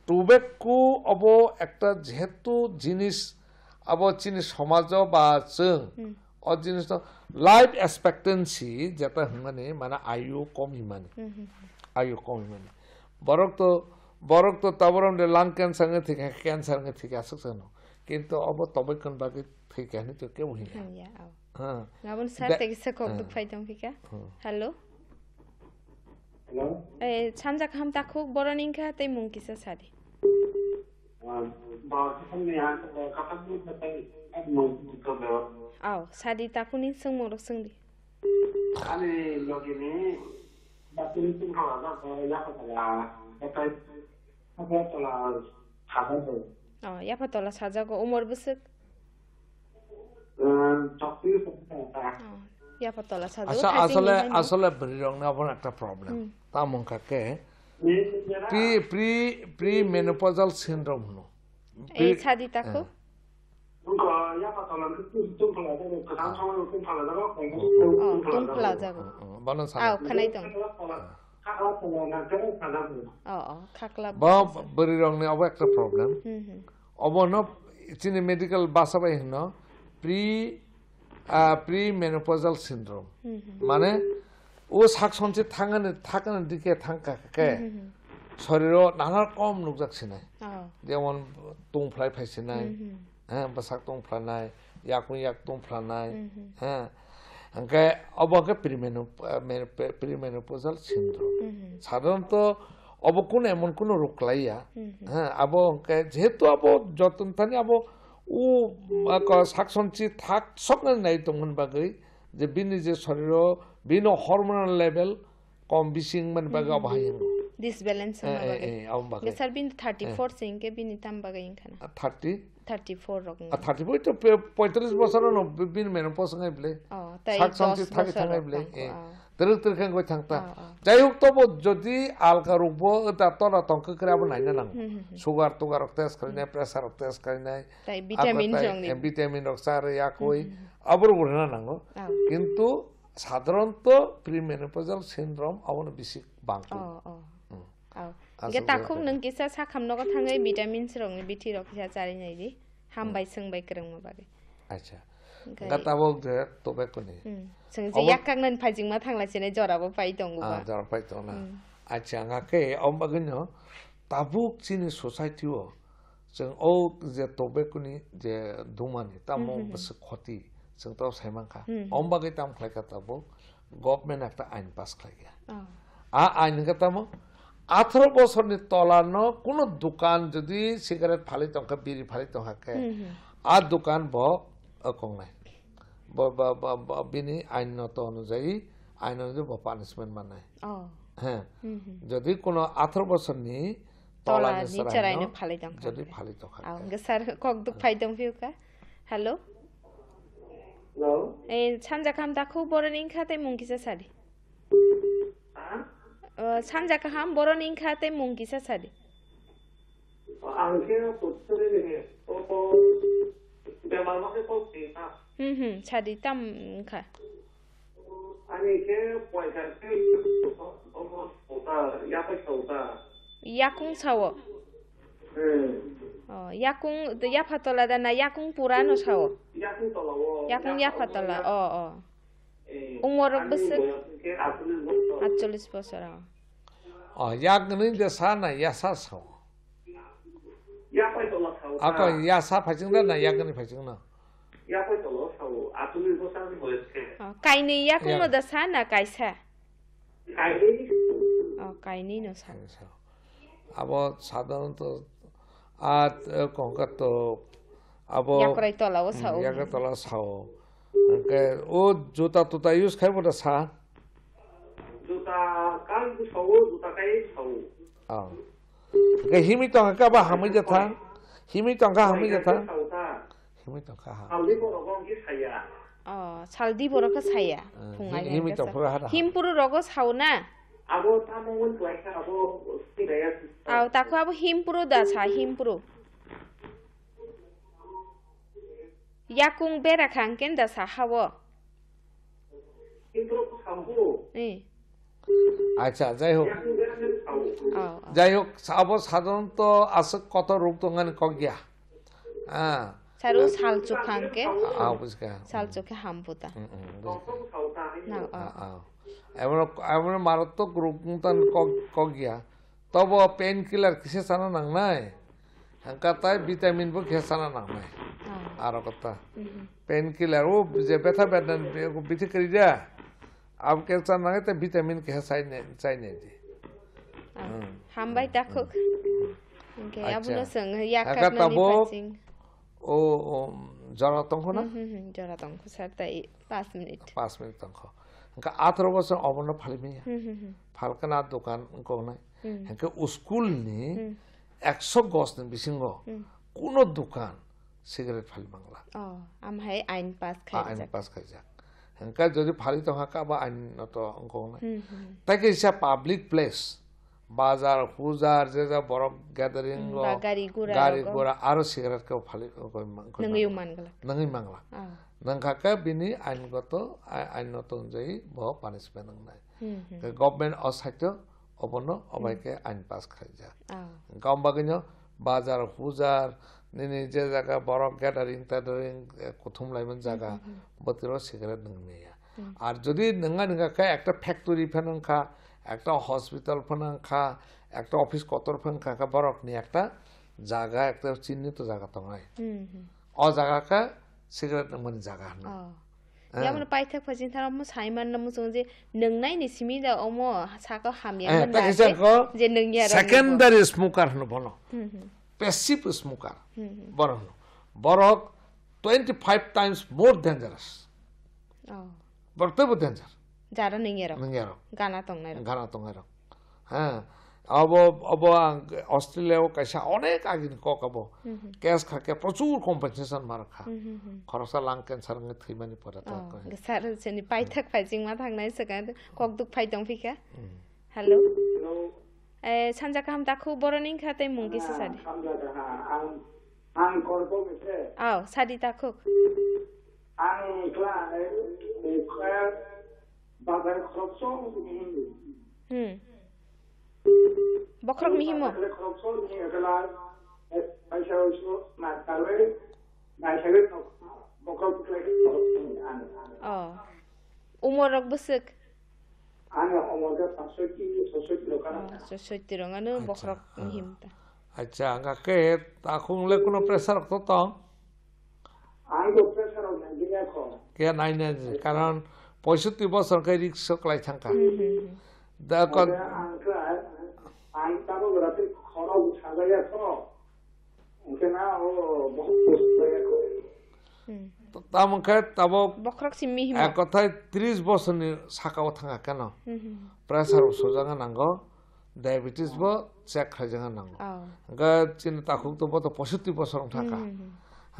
টুবেকু অব একটা যেহেতু জিনিস আব জিনিস সমাজ বা চং অ জিনিস লাইফ এক্সপেক্টেন্সি যেটা হাঙ্গানে মানে আয়ু কম হিমানে আয়ু কম হিমানে বরক তো বরক তো তাবরম লাং ক্যান্সার থেকে ক্যান্সার থেকে আসুক না কিন্তু অব তবক্ষণ বাকি ঠিক আছে তো কেউ হ্যাঁ হ্যাঁ গাবন স্যার থেকে সে কব দুঃখ পাইতাম কি হ্যালো এই সানজা খাম তা খুব বড় নিংখা তাই মুং কিসে সাদি আও সাদি তাকু নি সং মরক সং দি আনি লগি নি বাতিন তিন খাওয়া দা লাখ টাকা এটাই খাবার তোলা খাবার اه يابا ولا صحاجة عمر بسك আচ্ছা আসলে আসলে ব্রিরংনাভন একটা প্রবলেম তামংকাকে pre pre pre menopausal syndrome নো এই ছাদি তাকো বলেন বৰি ৰং নে অব একটা প্ৰব্লেম অব ন চিনি মেডিকেল বাছা বাই হিন প্ৰি প্ৰি মেনোপজাল চিনড্ৰম মানে ও শাক চঞ্চি থাঙানে থাকানে দিকে থাকে শরীর নানা রকম লোক যাচ্ছে না যেমন তুমফ্লাই ফাইছে নাই হ্যাঁ বা শাক তুমফ্লা নাই ইয়াকুন ইয়াক তুমফ্লা নাই হ্যাঁ আঙ্কে অবকে প্রিমেনোপোজাল সিন্ড্রোম সাধারণত আবো কোন এমন কোন রোগ লাইয়া হ্যাঁ আবো যেহেতু আবো যতন থানি আবো ও শাকসঞ্চি থাক সকলে নাই তখন বাকি যে বিনি যে শরীর বিন হরমোনাল লেভেল কম বিসিং মানে বাকি অভাব this balance e, e, e, e, bin 34 e. singe bin itam bagai inkana 30 34 rogin a 34 to 45 bosar no bin meno posanga ble oh tai 60 thaki thanga ble e tiruk tiruk ko thangta jai huk to jodi alka rupo ta to na tonka kra ban na lang sugar to gar test kar nai pressure test kar nai vitamin jong vitamin rok sar ya koi abur gurna lang kintu সাধারণত premenopausal syndrome আমার বেশি bank औ गे ताखुक नों किसा सा खामनो का थाङै भिटामिन सरंनि बिथि रखिसा जारि नै दि हामबाय सोंबाय गोरों माबागे आच्छा गाताबोग दे तोबे कोनि जों जे याकां नों फाजिंमा थांलासिनै जराबो पाइ दंगोबा आ जरा पाइ दंना आच्छा आंगाके अमबागनो ताबुक सिनि सोसाइटिओ जों औ जे तोबेकोनि जे दुमानि तामो बस खति जों ताव साइमांखा अमबागे ताम खायखा ताबो गभर्नमेन्ट एक्टा आइन पास खायगा आ आइन गातामो আঠারো বছরের তলানো কোনো দোকান যদি সিগারেট ফালি তঙ্কা বিড়ি ফালি তঙ্কাকে আর দোকান ব কংলাই বিনি আইনত অনুযায়ী আইন অনুযায়ী ব পানিশমেন্ট মানে হ্যাঁ যদি কোনো আঠারো বছর নিয়ে যদি ফালি তঙ্কা স্যার কক দুঃখ ফাইদম ফিউকা হ্যালো এই ছানজা খাম দাখু বড় নিং খাতে মুঙ্কিসা সারি 산자카함보러닝카테뭉기사사데안케도트르게오포데마마케포티나음흠차디탐카아니케포이카테오모오타야페오타야쿵사워어야쿵야파톨라다나야쿵부라노사워야쿵돌라워야쿵야파톨라어어 উমর আটচল্লিশ বছর ইয়াগনিদে সা না ইয়াসা সাও আক ইয়াসা ফাইচিং না না ইয়াগনি ফাইচিং না কাইনি ইয়াকুনো দা সা না কাইসা কাইনি ন সা আব সাধারণত আত কঙ্কাত আব ইয়াকরাই তলাও সাও ইয়াকরাই তলাও সাও ও জোতা তোতা ইউজ খাইব না চাহ সীমিত সংখ্যা বা হামি জেঠা সীমিত সংখ্যা হামি জেঠা সীমিত সংখ্যা চালদি বরক সিমপুর রগ সাউ না আও তাকো আবু হিমপুরো দা সা হিমপুরো yakung bera kanken da sahawo এই আচ্ছা যাই হোক যাই হোক সাব সাধারণত আছে কত রূপ তোমার কজ্ঞা হ্যাঁ সারু সাল চোখাঙ্কে সাল চোখে হাম্পুতা এমন এমন মারাত্মক রূপ কজ্ঞা তব পেন কিলার কিসে চানা নাং নাই হ্যাঙ্কাতায় ভিটামিন বই ঘেসানা না হয় আর কথা পেন কিলার ও যে ব্যথা বেদনা বিথি করি যা আব কেসান না তো ভিটামিন কে চাই না চাই না দি হামবাই তাকুক আবুলো সং ইয়াকাত না পাচিং ও জরাতঙ্ক না জরাতঙ্ক স্যার তাই পাঁচ মিনিট পাঁচ মিনিট তঙ্ক হ্যাঁ আঠারো বছর অবর্ণ ফালিমিয়া ফালকানা দোকান কোনায় হ্যাঁ স্কুল নিয়ে একশো গছ বিচিং কোনো দোকান চিগাৰেট ফালি মাংলা আইন পাছ খাই যাক সেনেকৈ যদি ফালি তহাকা বা আইনত পাব্লিক প্লেচ বাজাৰ সুজাৰ যে আৰু চিগাৰেটকে ফালি আইনগত আইনত অনুযায়ী বহ পানিছমেণ্ট নাই গভমেণ্ট অস্বাস্থ্য অপন্ন অবাইকে আইন ain খাই যা ah. gom বাগিন বাজার পূজার নিনি যে জায়গা বড় গ্যাদারিং ট্যাদারিং কুথুম লাইমন জায়গা বতির সেখানে নংনিয়া আর যদি নঙ্গা নঙ্গাখা একটা ফ্যাক্টরি ফেনং খা একটা হসপিটাল ফেনং খা একটা অফিস কতর ফেন খা ফেনখা বরক নিয়ে একটা জায়গা একটা চিহ্নিত জায়গা তো নয় অ জায়গাখা সিগারেট নংমানি জায়গা না yamna paitak pachin thara mo saiman namu so je nungnai ni simi da omo sako hamya man da je nungya ra secondary smoker hno bono passive smoker borok borok 25 times more dangerous oh borok to danger jara nungya ra nungya ra gana tongnai ra gana tongnai ra ha অবাং অস্ট্রেলিয়াও কাইসা অনেক again ক কব ক্যাস খাকে প্রচুর compensation মারখা খরসা lung cancer নে থিমানি পরে তা কই স্যার জেনি পাই থাক ফাইজিং মা থাক নাই সগা কক দুক ফাই দং ফিকা হ্যালো এ সঞ্জা কাম দাখু বরনিং খাতে মুঙ্গি সি সাদি আং আং করব গেছে আও সাদি দাখু আং ক্লা এ কয়া বাজার খরচ হুম بخرج من هنا اه ومرك بسك انا عمرك 65 رঙানো বখরক হিমতা আচ্ছা আঙ্গাকে কে নাই নাই কারণ পঁয়ষট্টি বছর কে রিক্স ক্লাই থাকা historia es como, aunque nada, তা মুখে তাব এক কথায় ত্রিশ বছরনি সাকাও থাকা কেন প্রেসার ওষুধ জায়গা নাঙ্গো ডায়াবেটিস বো চেক খাই জায়গা নাঙ্গো চিনি তাকুক তো বত পঁয়ষট্টি বছর থাকা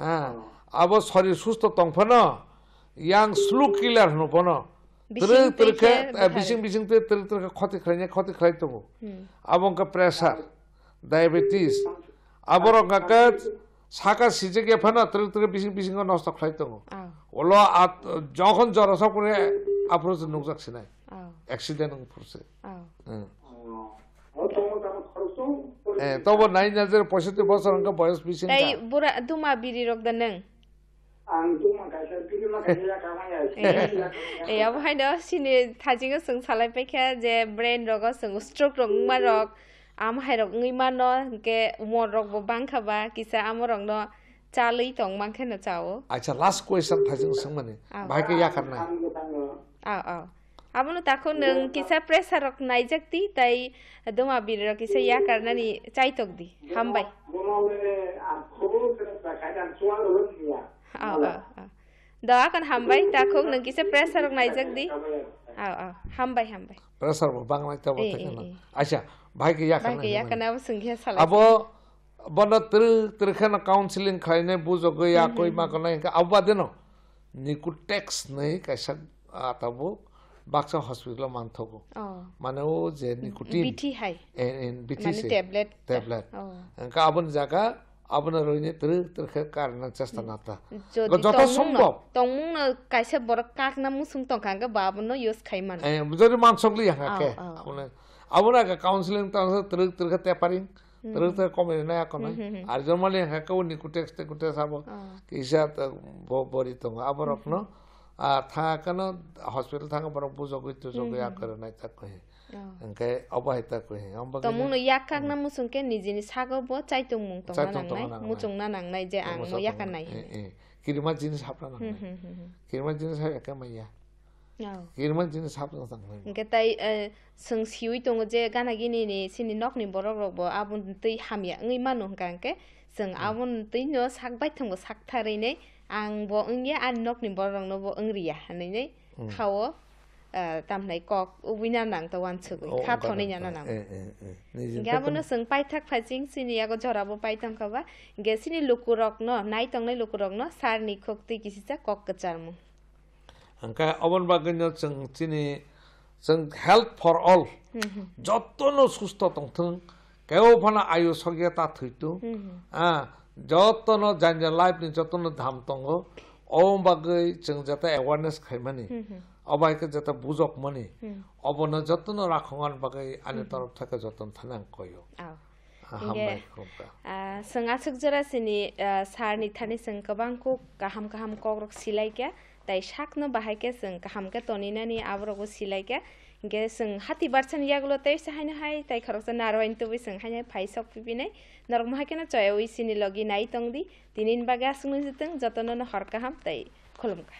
হ্যাঁ আবার শরীর সুস্থ তংফান ইয়াং স্লু কিলার হনপন বিশিং বিশিং ক্ষতি খাই ক্ষতি খাই তবু আবঙ্কা প্রেসার diabetes 아버랑 가까 사가 시적에 파나 들들게 비싱 비싱 거 넣어서 클라이던 거. 올라 아 저건 저러서 그래 앞으로서 농작 시네. 액시덴은 프로세. 응. 에 তবে নাই নাজের 65 বছর অঙ্ক বয়স বিশিন তাই বুড়া দুমা বিড়ি রক দা নং আং দুমা গাসা বিড়ি মা গাসা কামাই আছে এই আবাই দা সিনে থাজিং সং সালাই পাইখা যে ব্রেন রগ সং স্ট্রোক রং মা রক am hai rok ngui ma no ke umor rok bo bang kha ba kisa amor rok no chalui tong mang khe no chao acha last question thajing sang mane bhai ke ya karna আও আও আমনো তাকো নং কিসা pressure rock নাই জকতি তাই দমা বীর rock কিসা ইয়া কারনা নি চাই তক দি হাম বাই আও আও দয়া কন হাম বাই তাকো নং কিসা প্রেসার রক নাই জকতি আও আও হাম বাই হাম বাই প্রেসার বাংলা তা বলতে কেন আচ্ছা भाइकिया भाइकिया कनाव संख्या साल अब बना त्र त्रिखन काउंसलिंग खाईने बुझो को या कोई मार को नहीं का अब बादेनो निकु टैक्स नहीं कैसा आता वो बाक्सा हॉस्पिटल मान्थो को माने वो जे निकुटीन बीटी हाई एन एन बीटी से टेबलेट टेबलेट इनका अपन जगह अपन रोहिणे त्र त्रिखन कारण चस्ता नाता को जो तो संभव तो मुंह कैसे बरकार ना मुंह सुनता कहाँगे � আপোনাৰ কাউন্সিলিং তাৰ তিৰ তেপাৰিং তিৰ কম নাই একো নাই আৰ্য মালি হেকেও নিকুটেক্স টেকুটে চাব কিছা বৰি তংগ আপোনাক ন থাকে ন হস্পিটেল থাকে বৰ বুজগৈ তুজগৈ আকৰে নাই তাক কৈ কিৰিমা জিনিছ হাপনা নাই কিৰিমা জিনিছ একে মাইয়া irman jini sap sang sang ngai ngai tai sang siwi tong je gana gini ni sini nok ni borok rok bo abun tei hamya ngai manu kan ke sang abun tei no sak bai thong sak thari ne ang bo ngya an nok ni borok no bo ngriya hanai ne khawo tam nai kok ubina nang ta wan chuk kha thong ni nyana nang ngai abun sang pai thak phai jing sini ya go jora bo pai tang ka ba ngai sini lokurok no nai tong nai lokurok no sar ni khok ti kisi cha kok ka charmu हङ्का अमन बागन्य चङ चिने चङ फर अल जत सुस्थ तङ्थ क्याउ fun आयु सगेता थैतु आ जत न जान life नि जत धाम तङ अम बागै चङ जता अवेयरनेस खै मने जता बुझक मने अब न जत न राखङन बागै आने तरफ थक जतन थनाङ कयो सङ्गा सुक जरा सिनी सार निथानी सङ्गबाङको काहाम काहाम कौरक सिलाइ क्या তাই শাকনো বাহাইকে जों কাহামকে তনিনানি আবরগো সিলাইকে গে जों হাতি বারছেন ইয়াগুলো তাই সাহাইনো হাই তাই খরকসে নারওয়াইন তুবি जों হাইনে ফাই সক পিপিনাই নরক মহাকেনা চয়ে ওই সিনি লগি নাই তংদি তিনিন বাগে আসুন জিতং যতনন হরকাহাম তাই খলমকা